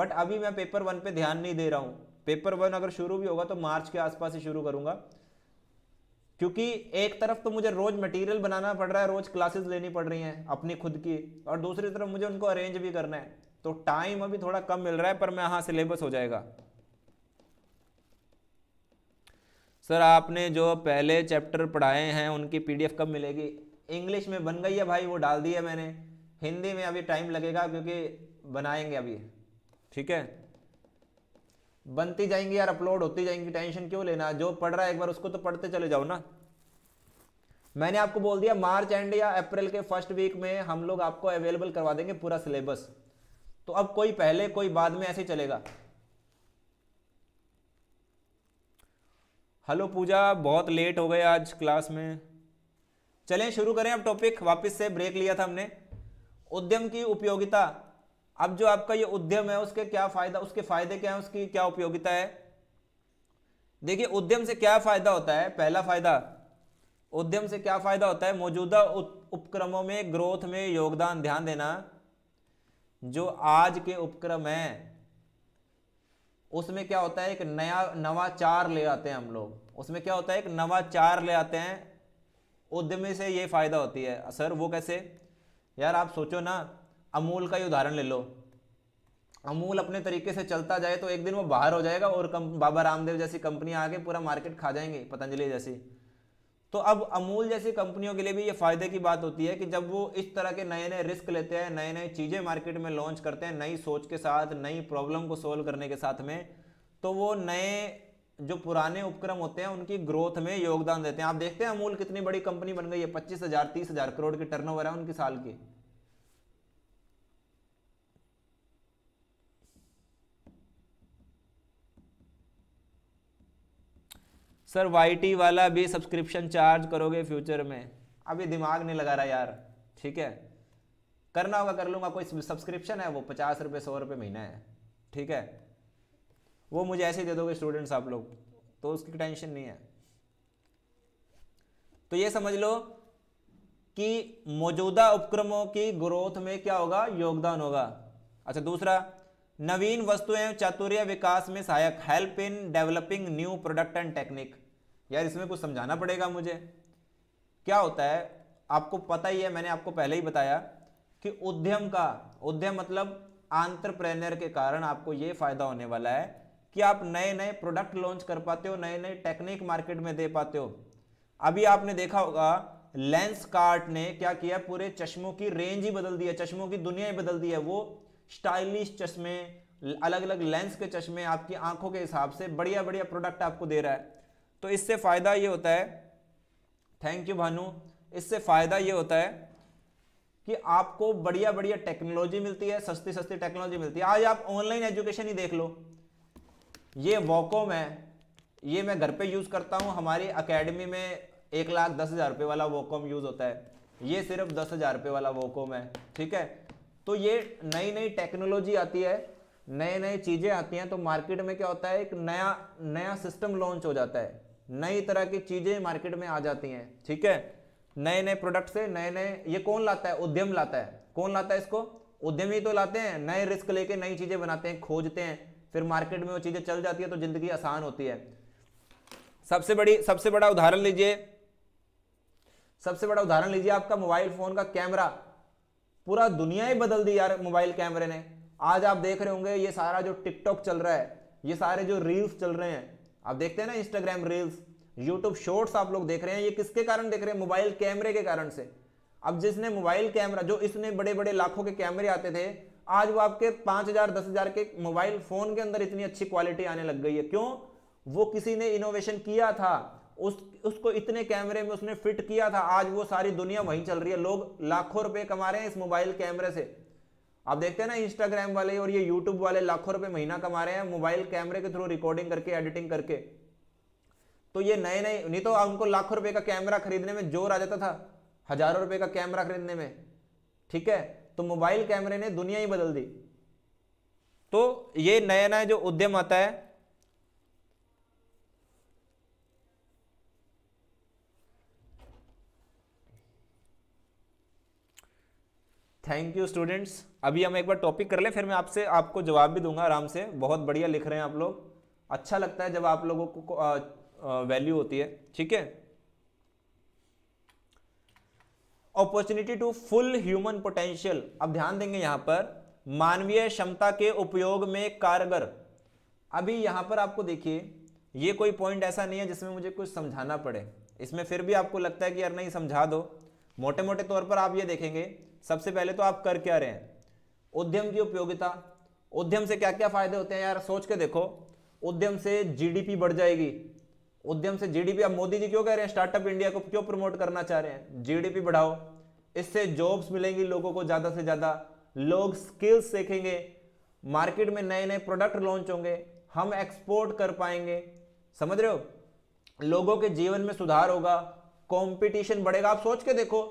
बट अभी मैं पेपर वन पे ध्यान नहीं दे रहा हूँ पेपर वन अगर शुरू भी होगा तो मार्च के आसपास ही शुरू करूँगा क्योंकि एक तरफ तो मुझे रोज़ मटेरियल बनाना पड़ रहा है रोज़ क्लासेस लेनी पड़ रही हैं अपनी खुद की और दूसरी तरफ मुझे उनको अरेंज भी करना है तो टाइम अभी थोड़ा कम मिल रहा है पर मैं हाँ सिलेबस हो जाएगा सर आपने जो पहले चैप्टर पढ़ाए हैं उनकी पीडीएफ कब मिलेगी इंग्लिश में बन गई है भाई वो डाल दी है मैंने हिंदी में अभी टाइम लगेगा क्योंकि बनाएंगे अभी ठीक है बनती जाएंगी यार अपलोड होती जाएंगी टेंशन क्यों लेना जो पढ़ रहा है एक बार उसको तो पढ़ते चले जाओ ना मैंने आपको बोल दिया मार्च एंड या अप्रैल के फर्स्ट वीक में हम लोग आपको अवेलेबल करवा देंगे पूरा सिलेबस तो अब कोई पहले कोई बाद में ऐसे चलेगा हेलो पूजा बहुत लेट हो गए आज क्लास में चलें शुरू करें अब टॉपिक वापस से ब्रेक लिया था हमने उद्यम की उपयोगिता अब जो आपका ये उद्यम है उसके क्या फायदा उसके फायदे क्या हैं उसकी क्या उपयोगिता है देखिए उद्यम से क्या फायदा होता है पहला फायदा उद्यम से क्या फायदा होता है मौजूदा उपक्रमों में ग्रोथ में योगदान ध्यान देना जो आज के उपक्रम हैं उसमें क्या होता है एक नया नवाचार ले आते हैं हम लोग उसमें क्या होता है एक नवाचार ले आते हैं उद्यमी से ये फ़ायदा होती है सर वो कैसे यार आप सोचो ना अमूल का ही उदाहरण ले लो अमूल अपने तरीके से चलता जाए तो एक दिन वो बाहर हो जाएगा और कम बाबा रामदेव जैसी कंपनी आके पूरा मार्केट खा जाएंगी पतंजलि जैसी तो अब अमूल जैसी कंपनियों के लिए भी ये फायदे की बात होती है कि जब वो इस तरह के नए नए रिस्क लेते हैं नए नए चीज़ें मार्केट में लॉन्च करते हैं नई सोच के साथ नई प्रॉब्लम को सोल्व करने के साथ में तो वो नए जो पुराने उपक्रम होते हैं उनकी ग्रोथ में योगदान देते हैं आप देखते हैं अमूल कितनी बड़ी कंपनी बन गई है पच्चीस हजार तीस हजार करोड़ की टर्नओवर है उनकी साल की सर वाई वाला भी सब्सक्रिप्शन चार्ज करोगे फ्यूचर में अभी दिमाग नहीं लगा रहा यार ठीक है करना होगा कर लूँगा कोई सब्सक्रिप्शन है वो पचास रुपये सौ रुपये महीना है ठीक है वो मुझे ऐसे ही दे दोगे स्टूडेंट्स आप लोग तो उसकी टेंशन नहीं है तो ये समझ लो कि मौजूदा उपक्रमों की ग्रोथ में क्या होगा योगदान होगा अच्छा दूसरा नवीन वस्तुएं चातुर्य विकास में सहायक help in developing new product and technique यार इसमें कुछ समझाना पड़ेगा मुझे क्या होता है आपको पता ही है मैंने आपको पहले ही बताया कि उद्यम का उद्यम मतलब आंतरप्रेनर के कारण आपको ये फायदा होने वाला है कि आप नए नए प्रोडक्ट लॉन्च कर पाते हो नए नए टेक्निक मार्केट में दे पाते हो अभी आपने देखा होगा लेंस कार्ट ने क्या किया पूरे चश्मों की रेंज ही बदल दी है चश्मों की दुनिया ही बदल दी है वो स्टाइलिश चश्मे अलग अलग लेंस के चश्मे आपकी आंखों के हिसाब से बढ़िया बढ़िया प्रोडक्ट आपको दे रहा है तो इससे फ़ायदा ये होता है थैंक यू भानु इससे फ़ायदा ये होता है कि आपको बढ़िया बढ़िया टेक्नोलॉजी मिलती है सस्ती सस्ती टेक्नोलॉजी मिलती है आज आप ऑनलाइन एजुकेशन ही देख लो ये वॉकॉम है ये मैं घर पे यूज़ करता हूं हमारी अकेडमी में एक लाख दस हज़ार रुपये वाला वॉकॉम यूज़ होता है ये सिर्फ दस हज़ार रुपये वाला वॉकॉम है ठीक है तो ये नई नई टेक्नोलॉजी आती है नए नए चीज़ें आती हैं तो मार्केट में क्या होता है एक नया नया सिस्टम लॉन्च हो जाता है नई तरह की चीजें मार्केट में आ जाती हैं ठीक है नए नए प्रोडक्ट से नए नए ये कौन लाता है उद्यम लाता है कौन लाता है इसको उद्यमी तो लाते हैं नए रिस्क लेके नई चीजें बनाते हैं खोजते हैं फिर मार्केट में वो चीजें चल जाती है तो जिंदगी आसान होती है सबसे बड़ी सबसे बड़ा उदाहरण लीजिए सबसे बड़ा उदाहरण लीजिए आपका मोबाइल फोन का कैमरा पूरा दुनिया ही बदल दी यार मोबाइल कैमरे ने आज आप देख रहे होंगे ये सारा जो टिकटॉक चल रहा है ये सारे जो रील्स चल रहे हैं आप देखते हैं ना इंस्टाग्राम रील्स यूट्यूब शॉर्ट्स आप लोग देख रहे हैं ये किसके कारण देख रहे हैं मोबाइल कैमरे के कारण से अब जिसने मोबाइल कैमरा जो इसने बड़े बड़े लाखों के कैमरे आते थे आज वो आपके पांच हजार दस हजार के मोबाइल फोन के अंदर इतनी अच्छी क्वालिटी आने लग गई है क्यों वो किसी ने इनोवेशन किया था उस उसको इतने कैमरे में उसने फिट किया था आज वो सारी दुनिया वहीं चल रही है लोग लाखों रुपए कमा रहे हैं इस मोबाइल कैमरे से आप देखते हैं ना इंस्टाग्राम वाले और ये यूट्यूब वाले लाखों रुपए महीना कमा रहे हैं मोबाइल कैमरे के थ्रू रिकॉर्डिंग करके एडिटिंग करके तो ये नए नए नहीं तो उनको लाखों रुपए का कैमरा खरीदने में जोर आ जाता था हजारों रुपए का कैमरा खरीदने में ठीक है तो मोबाइल कैमरे ने दुनिया ही बदल दी तो ये नया नया जो उद्यम आता है थैंक यू स्टूडेंट्स अभी हम एक बार टॉपिक कर लें फिर मैं आपसे आपको जवाब भी दूंगा आराम से बहुत बढ़िया लिख रहे हैं आप लोग अच्छा लगता है जब आप लोगों को वैल्यू होती है ठीक है opportunity to full human potential अब ध्यान देंगे यहां पर मानवीय क्षमता के उपयोग में कारगर अभी यहां पर आपको देखिए ये कोई पॉइंट ऐसा नहीं है जिसमें मुझे कुछ समझाना पड़े इसमें फिर भी आपको लगता है कि यार नहीं समझा दो मोटे मोटे तौर पर आप ये देखेंगे सबसे पहले तो आप कर क्या रहे हैं उद्यम की उपयोगिता उद्यम से क्या क्या फायदे होते हैं यार सोच के देखो उद्यम से जीडीपी बढ़ जाएगी उद्यम से जीडीपी अब मोदी जी क्यों कह रहे हैं स्टार्टअप इंडिया को क्यों प्रमोट करना चाह रहे हैं जीडीपी बढ़ाओ इससे जॉब्स मिलेंगी लोगों को ज़्यादा से ज़्यादा लोग स्किल्स सीखेंगे मार्केट में नए नए प्रोडक्ट लॉन्च होंगे हम एक्सपोर्ट कर पाएंगे समझ रहे हो लोगों के जीवन में सुधार होगा कंपटीशन बढ़ेगा आप सोच के देखो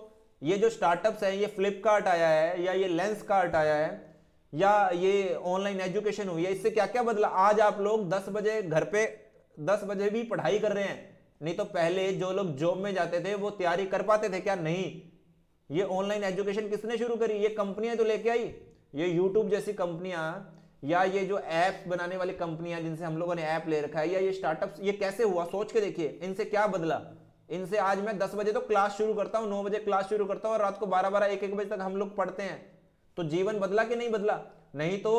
ये जो स्टार्टअप्स हैं ये फ्लिपकार्ट आया है या ये लेंस कार्ट आया है या ये ऑनलाइन एजुकेशन हुई है इससे क्या क्या बदला आज आप लोग दस बजे घर पे दस बजे भी पढ़ाई कर रहे हैं नहीं तो पहले जो लोग जॉब में जाते थे वो तैयारी कर पाते थे क्या नहीं ये ऑनलाइन एजुकेशन किसने शुरू करी ये कंपनियां तो लेके आई ये यूट्यूब जैसी कंपनियां या ये जो ऐप बनाने वाली कंपनियां जिनसे हम लोगों ने ऐप ले रखा है या ये स्टार्टअप ये कैसे हुआ सोच के देखिए इनसे क्या बदला इनसे आज मैं दस बजे तो क्लास शुरू करता हूँ नौ बजे क्लास शुरू करता हूँ और रात को बारह बारह एक एक बजे तक हम लोग पढ़ते हैं तो जीवन बदला कि नहीं बदला नहीं तो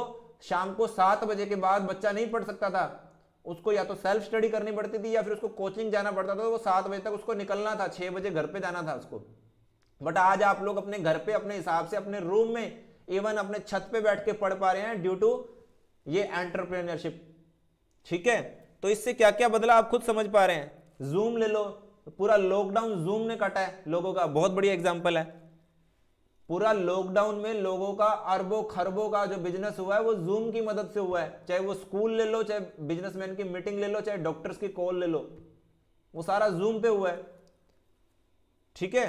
शाम को सात बजे के बाद बच्चा नहीं पढ़ सकता था उसको या तो सेल्फ स्टडी करनी पड़ती थी या फिर उसको कोचिंग जाना पड़ता था तो वो सात बजे तक उसको निकलना था छह बजे घर पे जाना था उसको बट आज आप लोग अपने घर पे अपने हिसाब से अपने रूम में इवन अपने छत पे बैठ के पढ़ पा रहे हैं ड्यू टू ये एंटरप्रेन्योरशिप ठीक है तो इससे क्या क्या बदला आप खुद समझ पा रहे हैं जूम ले लो तो पूरा लॉकडाउन जूम ने काटा है लोगों का बहुत बढ़िया एग्जाम्पल है पूरा लॉकडाउन में लोगों का अरबों खरबों का जो बिजनेस हुआ है वो जूम की मदद से हुआ है चाहे वो स्कूल ले लो चाहे बिजनेसमैन की मीटिंग ले लो चाहे डॉक्टर्स की कॉल ले लो वो सारा जूम पे हुआ है ठीक है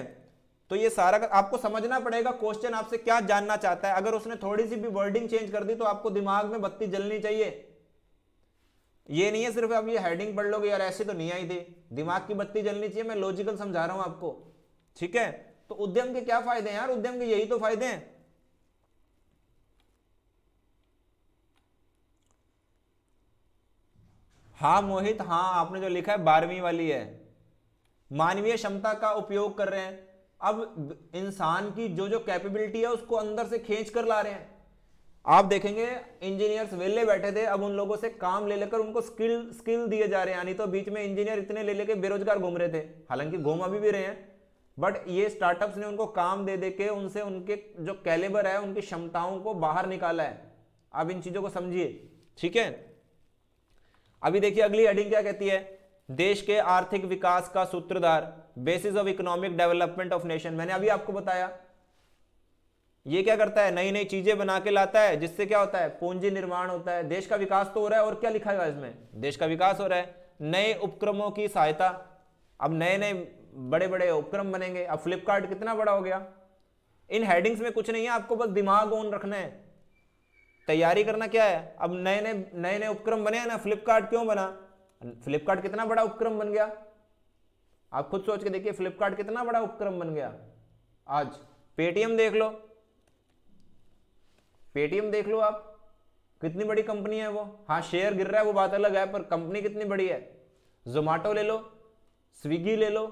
तो ये सारा कर, आपको समझना पड़ेगा क्वेश्चन आपसे क्या जानना चाहता है अगर उसने थोड़ी सी भी वर्डिंग चेंज कर दी तो आपको दिमाग में बत्ती जलनी चाहिए ये नहीं है सिर्फ आप ये हेडिंग पढ़ लोगे यार ऐसे तो नहीं आई थी दिमाग की बत्ती जलनी चाहिए मैं लॉजिकल समझा रहा हूं आपको ठीक है तो उद्यम के क्या फायदे हैं यार उद्यम के यही तो फायदे हैं हा मोहित हां आपने जो लिखा है बारहवीं वाली है मानवीय क्षमता का उपयोग कर रहे हैं अब इंसान की जो जो कैपेबिलिटी है उसको अंदर से खींच कर ला रहे हैं आप देखेंगे इंजीनियर्स वेले बैठे थे अब उन लोगों से काम ले लेकर उनको स्किल स्किल दिए जा रहे हैं यानी तो बीच में इंजीनियर इतने ले लेके बेरोजगार घूम रहे थे हालांकि घूम अभी भी रहे हैं बट ये स्टार्टअप्स ने उनको काम दे दे के उनसे उनके जो कैलेबर है उनकी क्षमताओं को बाहर निकाला है आप इन चीजों को समझिए ठीक है अभी देखिए अगली हेडिंग क्या कहती है देश के आर्थिक विकास का सूत्रधार basis of economic development of nation मैंने अभी आपको बताया ये क्या करता है नई नई चीजें बना के लाता है जिससे क्या होता है पूंजी निर्माण होता है देश का विकास तो हो रहा है और क्या लिखा हुआ है इसमें देश का विकास हो रहा है नए उपक्रमों की सहायता अब नए नए बड़े बड़े उपक्रम बनेंगे अब फ्लिपकार्ट कितना बड़ा हो गया इन हेडिंग्स में कुछ नहीं है आपको बस दिमाग ऑन रखना है तैयारी करना क्या है अब नए नए नए नए उपक्रम बने ना फ्लिपकार्ट क्यों बना फ्लिपकार्ट कितना बड़ा उपक्रम बन गया आप खुद सोच के देखिए फ्लिपकार्ट कितना बड़ा उपक्रम बन गया आज पेटीएम देख लो पेटीएम देख लो आप कितनी बड़ी कंपनी है वो हाँ शेयर गिर रहा है वो बात अलग है पर कंपनी कितनी बड़ी है जोमैटो ले लो स्विगी ले लो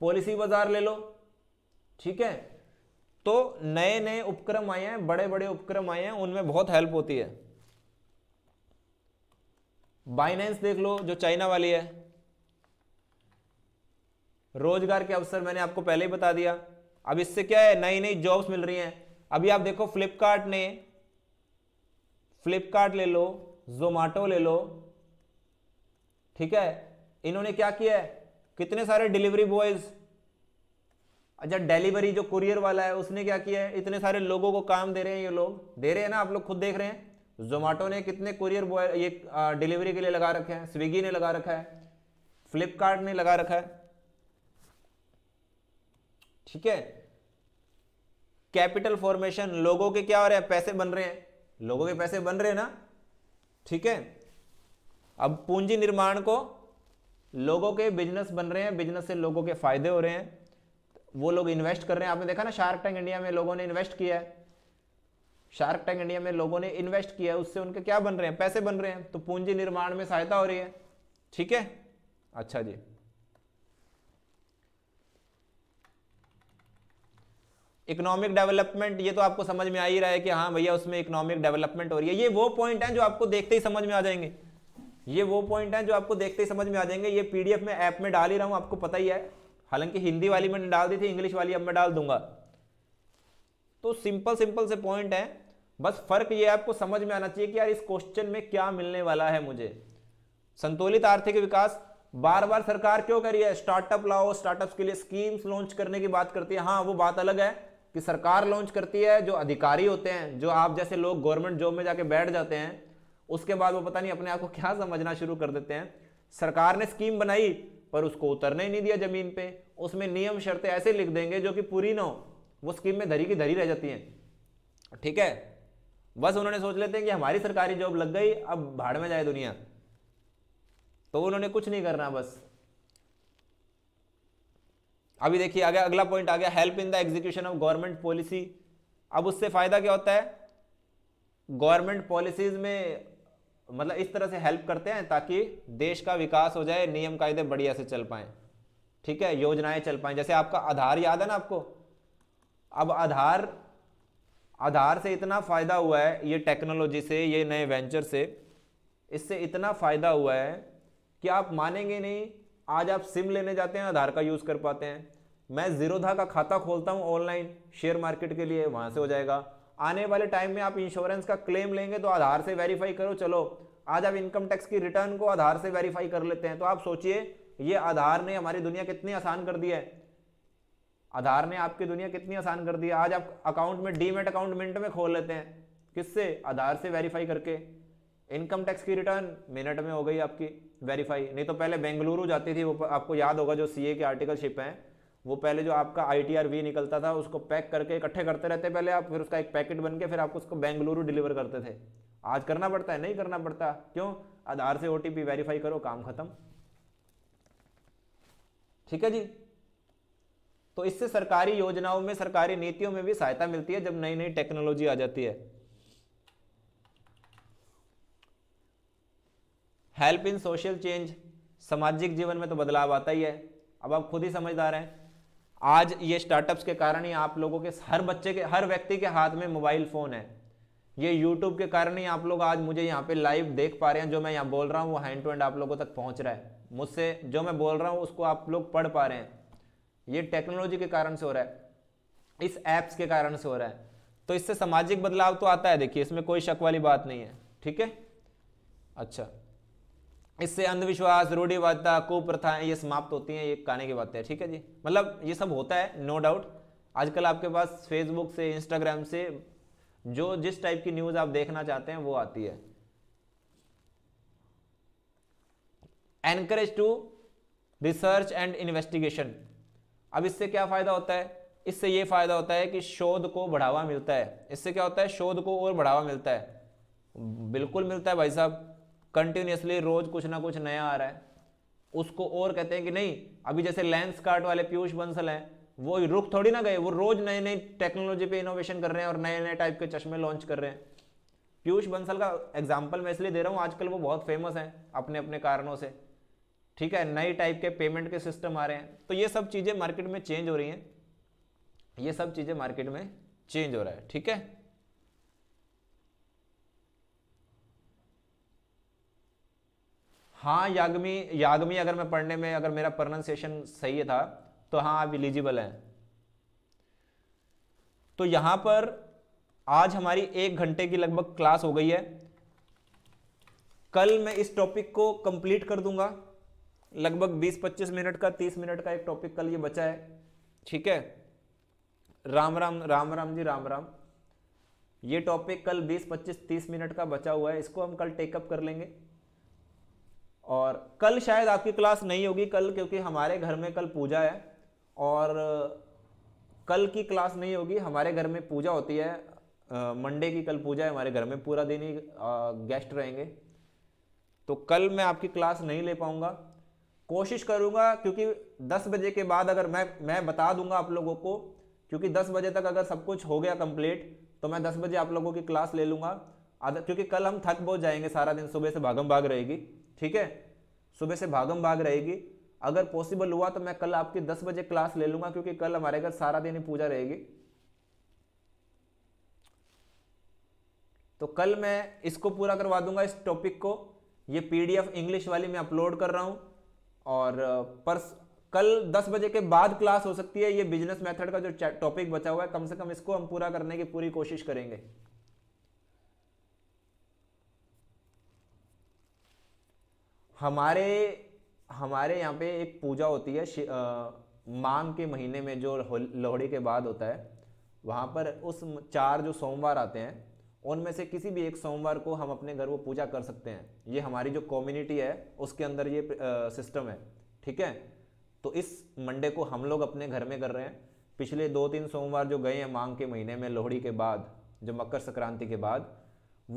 पॉलिसी बाजार ले लो ठीक है तो नए नए उपक्रम आए हैं बड़े बड़े उपक्रम आए हैं उनमें बहुत हेल्प होती है बाइनेंस देख लो जो चाइना वाली है रोजगार के अवसर मैंने आपको पहले ही बता दिया अब इससे क्या है नई नई जॉब्स मिल रही हैं अभी आप देखो फ्लिपकार्ट ने फ्लिपकार्ट ले लो जोमैटो ले लो ठीक है इन्होंने क्या किया है कितने सारे डिलीवरी बॉयज अच्छा डिलीवरी जो कुरियर वाला है उसने क्या किया है इतने सारे लोगों को काम दे रहे हैं ये लोग दे रहे हैं ना आप लोग खुद देख रहे हैं जोमेटो ने कितने कुरियर बॉय ये डिलीवरी के लिए लगा रखे हैं स्विगी ने लगा रखा है फ्लिपकार्ट ने लगा रखा है ठीक है कैपिटल फॉर्मेशन लोगों के क्या हो रहे हैं पैसे बन रहे हैं लोगों के पैसे बन रहे हैं ना ठीक है अब पूंजी निर्माण को लोगों के बिजनेस बन रहे हैं बिजनेस से लोगों के फायदे हो रहे हैं वो लोग इन्वेस्ट कर रहे हैं आपने देखा ना शार्क टैंक इंडिया में लोगों ने इन्वेस्ट किया है शार्क टैंक इंडिया में लोगों ने इन्वेस्ट किया है उससे उनके क्या बन रहे हैं पैसे बन रहे हैं तो पूंजी निर्माण में सहायता हो रही है ठीक है अच्छा जी इकोनॉमिक डेवलपमेंट ये तो आपको समझ में आ ही रहा है कि हाँ भैया उसमें इकोनॉमिक डेवलपमेंट हो रही है ये वो पॉइंट है जो आपको देखते ही समझ में आ जाएंगे ये वो पॉइंट है जो आपको देखते ही समझ में आ जाएंगे ये पीडीएफ में ऐप में डाल ही रहा हूँ आपको पता ही है हालांकि हिंदी वाली मैंने डाल दी थी इंग्लिश वाली अब मैं डाल दूंगा तो सिंपल सिंपल से पॉइंट है बस फर्क ये आपको समझ में आना चाहिए कि यार इस क्वेश्चन में क्या मिलने वाला है मुझे संतुलित आर्थिक विकास बार बार सरकार क्यों कर रही है स्टार्टअप लाओ स्टार्टअप के लिए स्कीम्स लॉन्च करने की बात करती है हाँ वो बात अलग है कि सरकार लॉन्च करती है जो अधिकारी होते हैं जो आप जैसे लोग गवर्नमेंट जॉब में जाके बैठ जाते हैं उसके बाद वो पता नहीं अपने आप को क्या समझना शुरू कर देते हैं सरकार ने स्कीम बनाई पर उसको उतरने ही नहीं दिया जमीन पे उसमें नियम शर्तें ऐसे लिख देंगे जो कि पूरी ना हो वो स्कीम में धरी की धरी रह जाती हैं ठीक है बस उन्होंने सोच लेते हैं कि हमारी सरकारी जॉब लग गई अब भाड़ में जाए दुनिया तो उन्होंने कुछ नहीं करना बस अभी देखिए आगे अगला पॉइंट आ गया help in the execution of government policy अब उससे फायदा क्या होता है गवर्नमेंट पॉलिसीज में मतलब इस तरह से हेल्प करते हैं ताकि देश का विकास हो जाए नियम कायदे बढ़िया से चल पाएं ठीक है योजनाएं चल पाए जैसे आपका आधार याद है ना आपको अब आधार आधार से इतना फ़ायदा हुआ है ये टेक्नोलॉजी से ये नए वेंचर से इससे इतना फ़ायदा हुआ है कि आप मानेंगे नहीं आज आप सिम लेने जाते हैं आधार का यूज़ कर पाते हैं मैं जीरोधा का खाता खोलता हूं ऑनलाइन शेयर मार्केट के लिए वहां से हो जाएगा आने वाले टाइम में आप इंश्योरेंस का क्लेम लेंगे तो आधार से वेरीफाई करो चलो आज आप इनकम टैक्स की रिटर्न को आधार से वेरीफाई कर लेते हैं तो आप सोचिए ये आधार ने हमारी दुनिया कितनी आसान कर दी है आधार ने आपकी दुनिया कितनी आसान कर दी है आज आप अकाउंट में डीमेट अकाउंट मिनट में खोल लेते हैं किससे आधार से वेरीफाई करके इनकम टैक्स की रिटर्न मिनट में हो गई आपकी वेरीफाई नहीं तो पहले बेंगलुरु जाती थी वो आपको याद होगा जो सीए के आर्टिकलशिप हैं वो पहले जो आपका आई टी आर वी निकलता था उसको पैक करके इकट्ठे करते रहते पहले आप फिर उसका एक पैकेट बन के फिर आपको उसको बेंगलुरु डिलीवर करते थे आज करना पड़ता है नहीं करना पड़ता क्यों आधार से ओ वेरीफाई करो काम खत्म ठीक है जी तो इससे सरकारी योजनाओं में सरकारी नीतियों में भी सहायता मिलती है जब नई नई टेक्नोलॉजी आ जाती है हेल्प इन सोशल चेंज सामाजिक जीवन में तो बदलाव आता ही है अब आप खुद ही समझदार हैं आज ये स्टार्टअप्स के कारण ही आप लोगों के हर बच्चे के हर व्यक्ति के हाथ में मोबाइल फ़ोन है ये यूट्यूब के कारण ही आप लोग आज मुझे यहाँ पे लाइव देख पा रहे हैं जो मैं यहाँ बोल रहा हूँ वो हैंड टू हैंड आप लोगों तक पहुँच रहा है मुझसे जो मैं बोल रहा हूँ उसको आप लोग पढ़ पा रहे हैं ये टेक्नोलॉजी के कारण से हो रहा है इस ऐप्स के कारण से हो रहा है तो इससे सामाजिक बदलाव तो आता है देखिए इसमें कोई शक वाली बात नहीं है ठीक है अच्छा इससे अंधविश्वास रूढ़िवादता कुप्रथाएं ये समाप्त होती हैं ये कहने की बात है ठीक है जी मतलब ये सब होता है नो no डाउट आजकल आपके पास फेसबुक से इंस्टाग्राम से जो जिस टाइप की न्यूज़ आप देखना चाहते हैं वो आती है encourage to research and investigation अब इससे क्या फ़ायदा होता है इससे ये फ़ायदा होता है कि शोध को बढ़ावा मिलता है इससे क्या होता है शोध को और बढ़ावा मिलता है बिल्कुल मिलता है भाई साहब कंटिन्यूसली रोज कुछ ना कुछ नया आ रहा है उसको और कहते हैं कि नहीं अभी जैसे लेंस कार्ट वाले पीयूष बंसल हैं वो रुक थोड़ी ना गए वो रोज नए नई टेक्नोलॉजी पे इनोवेशन कर रहे हैं और नए नए टाइप के चश्मे लॉन्च कर रहे हैं पीयूष बंसल का एग्जाम्पल मैं इसलिए दे रहा हूँ आजकल वो बहुत फेमस हैं अपने अपने कारणों से ठीक है नए टाइप के पेमेंट के सिस्टम आ रहे हैं तो ये सब चीज़ें मार्केट में चेंज हो रही हैं ये सब चीज़ें मार्केट में चेंज हो रहा है ठीक है हाँ यागमी यागमी अगर मैं पढ़ने में अगर मेरा प्रोनाउंसिएशन सही था तो हाँ आप एलिजिबल हैं तो यहाँ पर आज हमारी एक घंटे की लगभग क्लास हो गई है कल मैं इस टॉपिक को कंप्लीट कर दूंगा लगभग 20-25 मिनट का 30 मिनट का एक टॉपिक कल ये बचा है ठीक है राम राम राम राम जी राम राम ये टॉपिक कल 20-25-30 मिनट का बचा हुआ है इसको हम कल टेकअप कर लेंगे और कल शायद आपकी क्लास नहीं होगी कल क्योंकि हमारे घर में कल पूजा है और कल की क्लास नहीं होगी हमारे घर में पूजा होती है मंडे की कल पूजा है हमारे घर में पूरा दिन ही गेस्ट रहेंगे तो कल मैं आपकी क्लास नहीं ले पाऊँगा कोशिश करूँगा क्योंकि 10 बजे के बाद अगर मैं मैं बता दूंगा आप लोगों को क्योंकि 10 बजे तक अगर सब कुछ हो गया कंप्लीट तो मैं 10 बजे आप लोगों की क्लास ले लूँगा क्योंकि कल हम थक बहुत जाएंगे सारा दिन सुबह से भागम भाग रहेगी ठीक है सुबह से भागम भाग रहेगी अगर पॉसिबल हुआ तो मैं कल आपकी दस बजे क्लास ले लूंगा क्योंकि कल हमारे घर सारा दिन ही पूजा रहेगी तो कल मैं इसको पूरा करवा दूंगा इस टॉपिक को ये पीडीएफ इंग्लिश वाली मैं अपलोड कर रहा हूं और परस कल 10 बजे के बाद क्लास हो सकती है ये बिजनेस मेथड का जो टॉपिक बचा हुआ है कम से कम इसको हम पूरा करने की पूरी कोशिश करेंगे हमारे हमारे यहाँ पे एक पूजा होती है माघ के महीने में जो लोहड़ी के बाद होता है वहाँ पर उस चार जो सोमवार आते हैं उनमें से किसी भी एक सोमवार को हम अपने घर वो पूजा कर सकते हैं ये हमारी जो कम्युनिटी है उसके अंदर ये सिस्टम है ठीक है तो इस मंडे को हम लोग अपने घर में कर रहे हैं पिछले दो तीन सोमवार जो गए हैं मांग के महीने में लोहड़ी के बाद जो मकर संक्रांति के बाद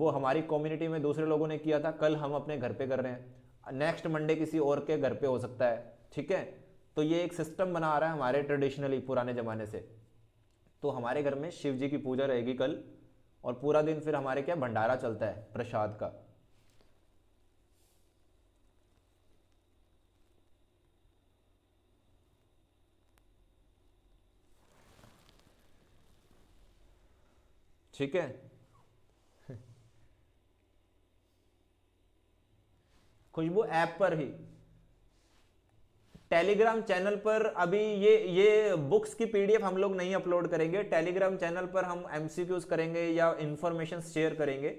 वो हमारी कम्युनिटी में दूसरे लोगों ने किया था कल हम अपने घर पे कर रहे हैं नेक्स्ट मंडे किसी और के घर पे हो सकता है ठीक है तो ये एक सिस्टम बना रहा है हमारे ट्रेडिशनली पुराने ज़माने से तो हमारे घर में शिव जी की पूजा रहेगी कल और पूरा दिन फिर हमारे क्या भंडारा चलता है प्रसाद का ठीक है खुशबू ऐप पर ही टेलीग्राम चैनल पर अभी ये ये बुक्स की पीडीएफ हम लोग नहीं अपलोड करेंगे टेलीग्राम चैनल पर हम एमसीक्यूज करेंगे या इंफॉर्मेशन शेयर करेंगे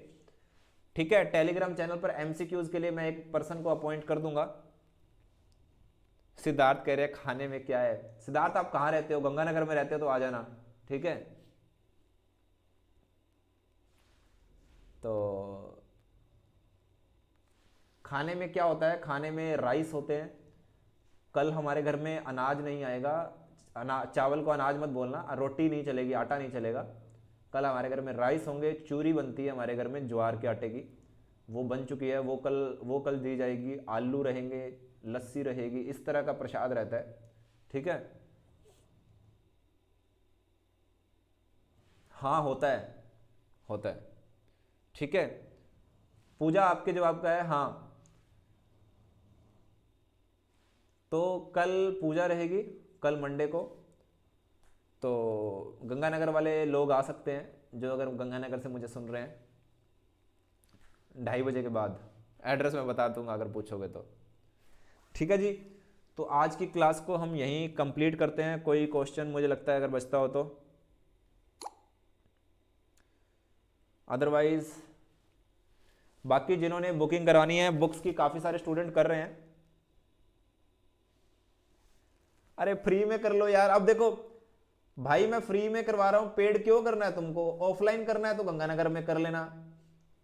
ठीक है टेलीग्राम चैनल पर एमसीक्यूज के लिए मैं एक पर्सन को अपॉइंट कर दूंगा सिद्धार्थ कह रहे हैं खाने में क्या है सिद्धार्थ आप कहाँ रहते हो गंगानगर में रहते हो तो आ जाना ठीक है तो खाने में क्या होता है खाने में राइस होते हैं कल हमारे घर में अनाज नहीं आएगा अना चावल को अनाज मत बोलना रोटी नहीं चलेगी आटा नहीं चलेगा कल हमारे घर में राइस होंगे चूरी बनती है हमारे घर में ज्वार के आटे की वो बन चुकी है वो कल वो कल दी जाएगी आलू रहेंगे लस्सी रहेगी इस तरह का प्रसाद रहता है ठीक है हाँ होता है होता है ठीक है पूजा आपके जवाब का है हाँ तो कल पूजा रहेगी कल मंडे को तो गंगानगर वाले लोग आ सकते हैं जो अगर गंगानगर से मुझे सुन रहे हैं ढाई बजे के बाद एड्रेस मैं बता दूंगा अगर पूछोगे तो ठीक है जी तो आज की क्लास को हम यहीं कंप्लीट करते हैं कोई क्वेश्चन मुझे लगता है अगर बचता हो तो अदरवाइज बाकी जिन्होंने बुकिंग करानी है बुक्स की काफ़ी सारे स्टूडेंट कर रहे हैं अरे फ्री में कर लो यार अब देखो भाई मैं फ्री में करवा रहा हूँ पेड क्यों करना है तुमको ऑफलाइन करना है तो गंगानगर में कर लेना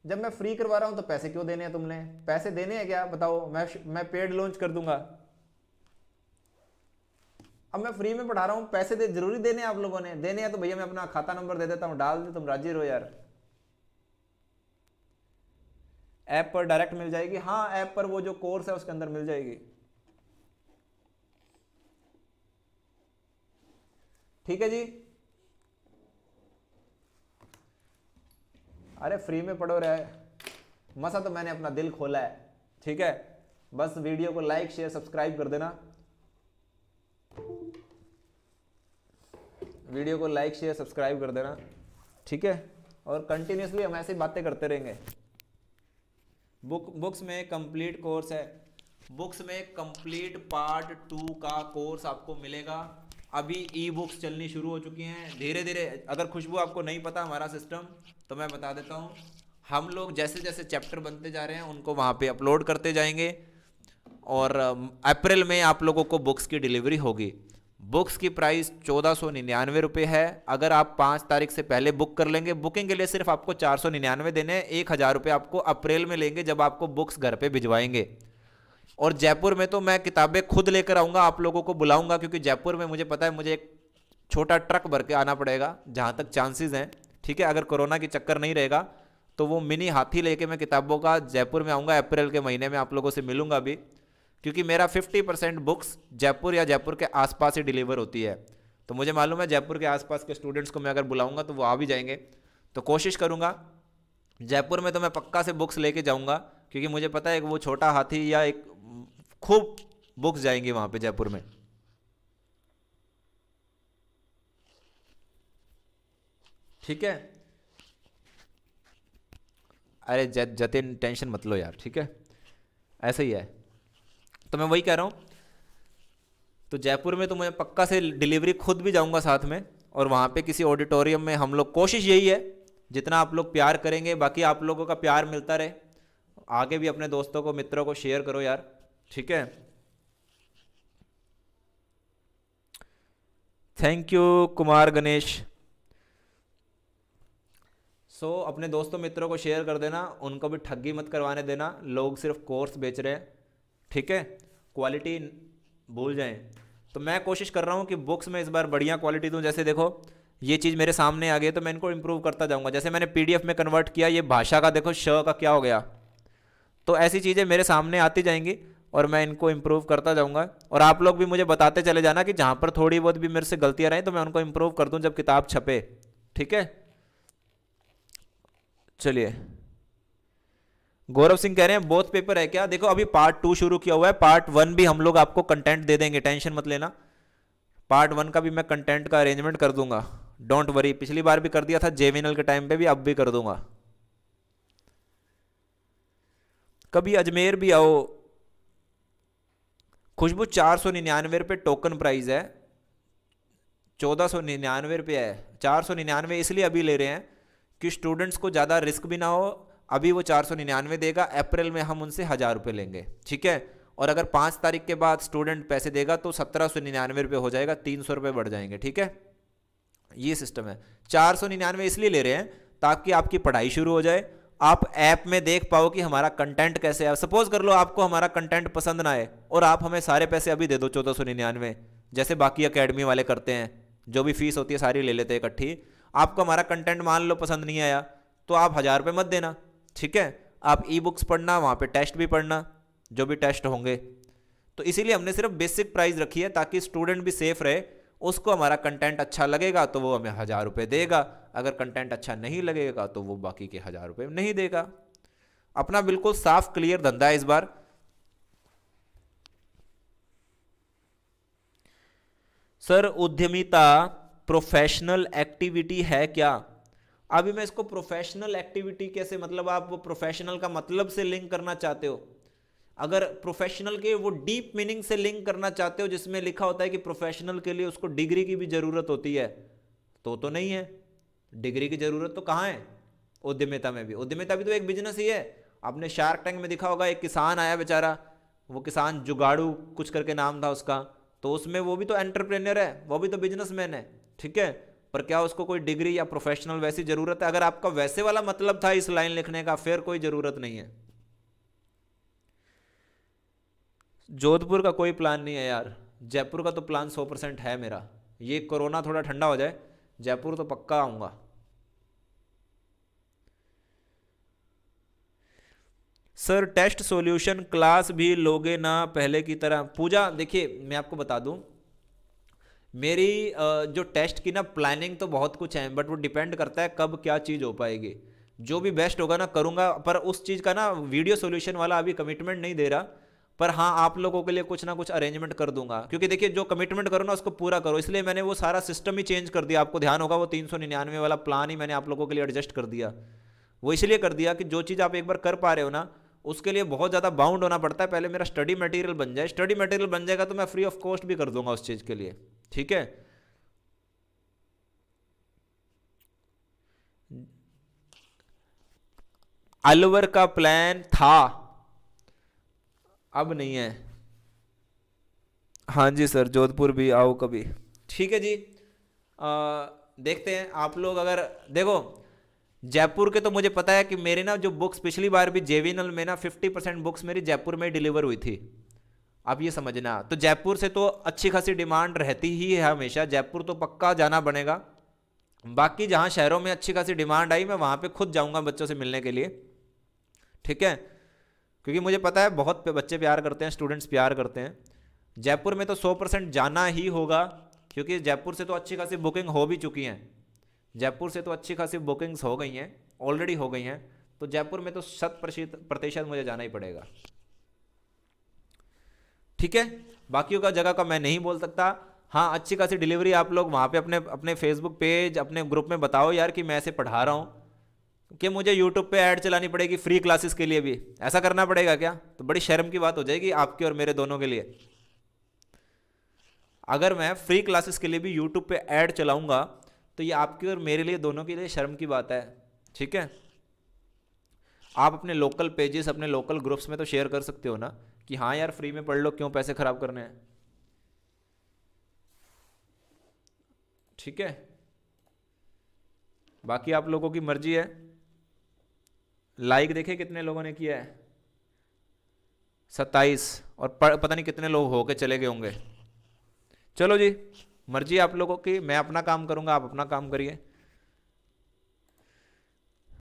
जब मैं फ्री करवा रहा हूँ तो पैसे क्यों देने हैं तुमने पैसे देने हैं क्या बताओ मैं मैं पेड लॉन्च कर दूंगा अब मैं फ्री में पढ़ा रहा हूँ पैसे दे जरूरी देने आप लोगों ने देने हैं तो भैया मैं अपना खाता नंबर दे देता हूँ डाल दे तुम राजी रहो यार ऐप पर डायरेक्ट मिल जाएगी हाँ ऐप पर वो जो कोर्स है उसके अंदर मिल जाएगी ठीक है जी अरे फ्री में पढ़ो रहे मसा तो मैंने अपना दिल खोला है ठीक है बस वीडियो को लाइक शेयर सब्सक्राइब कर देना वीडियो को लाइक शेयर सब्सक्राइब कर देना ठीक है और कंटिन्यूसली हम ऐसे बातें करते रहेंगे बुक बुक्स में कंप्लीट कोर्स है बुक्स में कंप्लीट पार्ट टू का कोर्स आपको मिलेगा अभी ई बुक्स चलनी शुरू हो चुकी हैं धीरे धीरे अगर खुशबू आपको नहीं पता हमारा सिस्टम तो मैं बता देता हूँ हम लोग जैसे जैसे चैप्टर बनते जा रहे हैं उनको वहाँ पे अपलोड करते जाएंगे और अप्रैल में आप लोगों को बुक्स की डिलीवरी होगी बुक्स की प्राइस चौदह सौ निन्यानवे रुपये है अगर आप पाँच तारीख से पहले बुक कर लेंगे बुकिंग के लिए सिर्फ आपको चार सौ निन्यानवे देने हैं एक हज़ार रुपये आपको अप्रैल में लेंगे जब आपको बुक्स घर पे भिजवाएंगे और जयपुर में तो मैं किताबें खुद लेकर आऊँगा आप लोगों को बुलाऊँगा क्योंकि जयपुर में मुझे पता है मुझे एक छोटा ट्रक भर के आना पड़ेगा जहाँ तक चांसेस हैं ठीक है अगर कोरोना की चक्कर नहीं रहेगा तो वो मिनी हाथी लेके मैं किताबों का जयपुर में आऊँगा अप्रैल के महीने में आप लोगों से मिलूंगा भी क्योंकि मेरा फिफ्टी परसेंट बुक्स जयपुर या जयपुर के आसपास ही डिलीवर होती है तो मुझे मालूम है जयपुर के आसपास के स्टूडेंट्स को मैं अगर बुलाऊंगा तो वो आ भी जाएंगे तो कोशिश करूँगा जयपुर में तो मैं पक्का से बुक्स लेके जाऊँगा क्योंकि मुझे पता है कि वो छोटा हाथी या एक खूब बुक्स जाएंगे वहां पे जयपुर में ठीक है अरे जतिन टेंशन मत लो यार ठीक है ऐसा ही है तो मैं वही कह रहा हूं तो जयपुर में तो मैं पक्का से डिलीवरी खुद भी जाऊंगा साथ में और वहां पे किसी ऑडिटोरियम में हम लोग कोशिश यही है जितना आप लोग प्यार करेंगे बाकी आप लोगों का प्यार मिलता रहे आगे भी अपने दोस्तों को मित्रों को शेयर करो यार ठीक है thank you Kumar Ganesh so so, अपने दोस्तों मित्रों को शेयर कर देना उनको भी ठगी मत करवाने देना लोग सिर्फ कोर्स बेच रहे हैं ठीक है क्वालिटी भूल जाएं तो मैं कोशिश कर रहा हूँ कि बुक्स में इस बार बढ़िया क्वालिटी दूँ जैसे देखो ये चीज़ मेरे सामने आ गई तो मैं इनको इम्प्रूव करता जाऊँगा जैसे मैंने पीडीएफ में कन्वर्ट किया ये भाषा का देखो श का क्या हो गया तो ऐसी चीज़ें मेरे सामने आती जाएंगी और मैं इनको इम्प्रूव करता जाऊँगा और आप लोग भी मुझे बताते चले जाना कि जहाँ पर थोड़ी बहुत भी मेरे से गलतियाँ रहें तो मैं उनको इम्प्रूव कर दूँ जब किताब छपे ठीक है चलिए गौरव सिंह कह रहे हैं बोथ पेपर है क्या देखो अभी पार्ट टू शुरू किया हुआ है पार्ट वन भी हम लोग आपको कंटेंट दे देंगे टेंशन मत लेना पार्ट वन का भी मैं कंटेंट का अरेंजमेंट कर दूंगा डोंट वरी पिछली बार भी कर दिया था जेविनल के टाइम पे भी अब भी कर दूंगा कभी अजमेर भी आओ खुशबू चार सौ निन्यानवे रुपये टोकन प्राइस है चौदह सौ निन्यानवे रुपये है चार सौ निन्यानवे इसलिए अभी ले रहे हैं कि स्टूडेंट्स को ज़्यादा रिस्क भी ना हो अभी वो चार सौ निन्यानवे देगा अप्रैल में हम उनसे हज़ार रुपये लेंगे ठीक है और अगर पाँच तारीख के बाद स्टूडेंट पैसे देगा तो सत्रह सौ निन्यानवे रुपये हो जाएगा तीन सौ रुपये बढ़ जाएंगे ठीक है ये सिस्टम है चार सौ निन्यानवे इसलिए ले रहे हैं ताकि आपकी पढ़ाई शुरू हो जाए आप ऐप में देख पाओ कि हमारा कंटेंट कैसे है सपोज कर लो आपको हमारा कंटेंट पसंद ना आए और आप हमें सारे पैसे अभी दे दो चौदह सौ निन्यानवे जैसे बाकी अकेडमी वाले करते हैं जो भी फीस होती है सारी ले लेते हैं इकट्ठी आपको हमारा कंटेंट मान लो पसंद नहीं आया तो आप हज़ार रुपये मत देना ठीक है आप ई बुक्स पढ़ना वहाँ पर टेस्ट भी पढ़ना जो भी टेस्ट होंगे तो इसीलिए हमने सिर्फ बेसिक प्राइस रखी है ताकि स्टूडेंट भी सेफ रहे उसको हमारा कंटेंट अच्छा लगेगा तो वो हमें हज़ार रुपये देगा अगर कंटेंट अच्छा नहीं लगेगा तो वो बाकी के हज़ार रुपये नहीं देगा अपना बिल्कुल साफ क्लियर धंधा है इस बार सर उद्यमिता प्रोफेशनल एक्टिविटी है क्या अभी मैं इसको प्रोफेशनल एक्टिविटी कैसे मतलब आप वो प्रोफेशनल का मतलब से लिंक करना चाहते हो अगर प्रोफेशनल के वो डीप मीनिंग से लिंक करना चाहते हो जिसमें लिखा होता है कि प्रोफेशनल के लिए उसको डिग्री की भी ज़रूरत होती है तो तो नहीं है डिग्री की ज़रूरत तो कहाँ है उद्यमिता में भी उद्यमिता भी तो एक बिजनेस ही है आपने शार्क टैंक में दिखा होगा एक किसान आया बेचारा वो किसान जुगाड़ू कुछ करके नाम था उसका तो उसमें वो भी तो एंटरप्रेन्यर है वो भी तो बिजनेस है ठीक है पर क्या उसको कोई डिग्री या प्रोफेशनल वैसी ज़रूरत है अगर आपका वैसे वाला मतलब था इस लाइन लिखने का फिर कोई ज़रूरत नहीं है जोधपुर का कोई प्लान नहीं है यार जयपुर का तो प्लान सौ परसेंट है मेरा ये कोरोना थोड़ा ठंडा हो जाए जयपुर तो पक्का आऊँगा सर टेस्ट सॉल्यूशन क्लास भी लोगे ना पहले की तरह पूजा देखिए मैं आपको बता दूं मेरी जो टेस्ट की ना प्लानिंग तो बहुत कुछ है बट वो डिपेंड करता है कब क्या चीज़ हो पाएगी जो भी बेस्ट होगा ना करूँगा पर उस चीज़ का ना वीडियो सॉल्यूशन वाला अभी कमिटमेंट नहीं दे रहा पर हाँ आप लोगों के लिए कुछ ना कुछ अरेंजमेंट कर दूंगा क्योंकि देखिए जो कमिटमेंट करो ना उसको पूरा करो इसलिए मैंने वो सारा सिस्टम ही चेंज कर दिया आपको ध्यान होगा वो तीन सौ निन्यानवे वाला प्लान ही मैंने आप लोगों के लिए एडजस्ट कर दिया वो इसलिए कर दिया कि जो चीज़ आप एक बार कर पा रहे हो ना उसके लिए बहुत ज़्यादा बाउंड होना पड़ता है पहले मेरा स्टडी मटेरियल बन जाए स्टडी मटेरियल बन जाएगा तो मैं फ्री ऑफ कॉस्ट भी कर दूंगा उस चीज़ के लिए ठीक है अलवर का प्लान था अब नहीं है हाँ जी सर जोधपुर भी आओ कभी ठीक है जी आ, देखते हैं आप लोग अगर देखो जयपुर के तो मुझे पता है कि मेरे ना जो बुक्स पिछली बार भी जेविनल में ना फिफ्टी परसेंट बुक्स मेरी जयपुर में डिलीवर हुई थी आप ये समझना तो जयपुर से तो अच्छी खासी डिमांड रहती ही है हमेशा जयपुर तो पक्का जाना बनेगा बाकी जहाँ शहरों में अच्छी खासी डिमांड आई मैं वहाँ पे खुद जाऊँगा बच्चों से मिलने के लिए ठीक है क्योंकि मुझे पता है बहुत बच्चे प्यार करते हैं स्टूडेंट्स प्यार करते हैं जयपुर में तो सौ परसेंट जाना ही होगा क्योंकि जयपुर से तो अच्छी खासी बुकिंग हो भी चुकी हैं जयपुर से तो अच्छी खासी बुकिंग्स हो गई हैं ऑलरेडी हो गई हैं तो जयपुर में तो शत प्रतिशत मुझे जाना ही पड़ेगा ठीक है बाकियों का जगह का मैं नहीं बोल सकता हाँ अच्छी खासी डिलीवरी आप लोग वहाँ पे अपने अपने फेसबुक पेज अपने ग्रुप में बताओ यार कि मैं ऐसे पढ़ा रहा हूँ कि मुझे यूट्यूब पे ऐड चलानी पड़ेगी फ्री क्लासेस के लिए भी ऐसा करना पड़ेगा क्या तो बड़ी शर्म की बात हो जाएगी आपके और मेरे दोनों के लिए अगर मैं फ्री क्लासेस के लिए भी यूट्यूब पे ऐड चलाऊंगा तो ये आपके और मेरे लिए दोनों के लिए शर्म की बात है ठीक है आप अपने लोकल पेजेस अपने लोकल ग्रुप्स में तो शेयर कर सकते हो ना कि हाँ यार फ्री में पढ़ लो क्यों पैसे खराब करने हैं ठीक है बाकी आप लोगों की मर्जी है लाइक देखे कितने लोगों ने किया है सत्ताईस और पता नहीं कितने लोग होके चले गए होंगे चलो जी मर्जी आप लोगों की मैं अपना काम करूँगा आप अपना काम करिए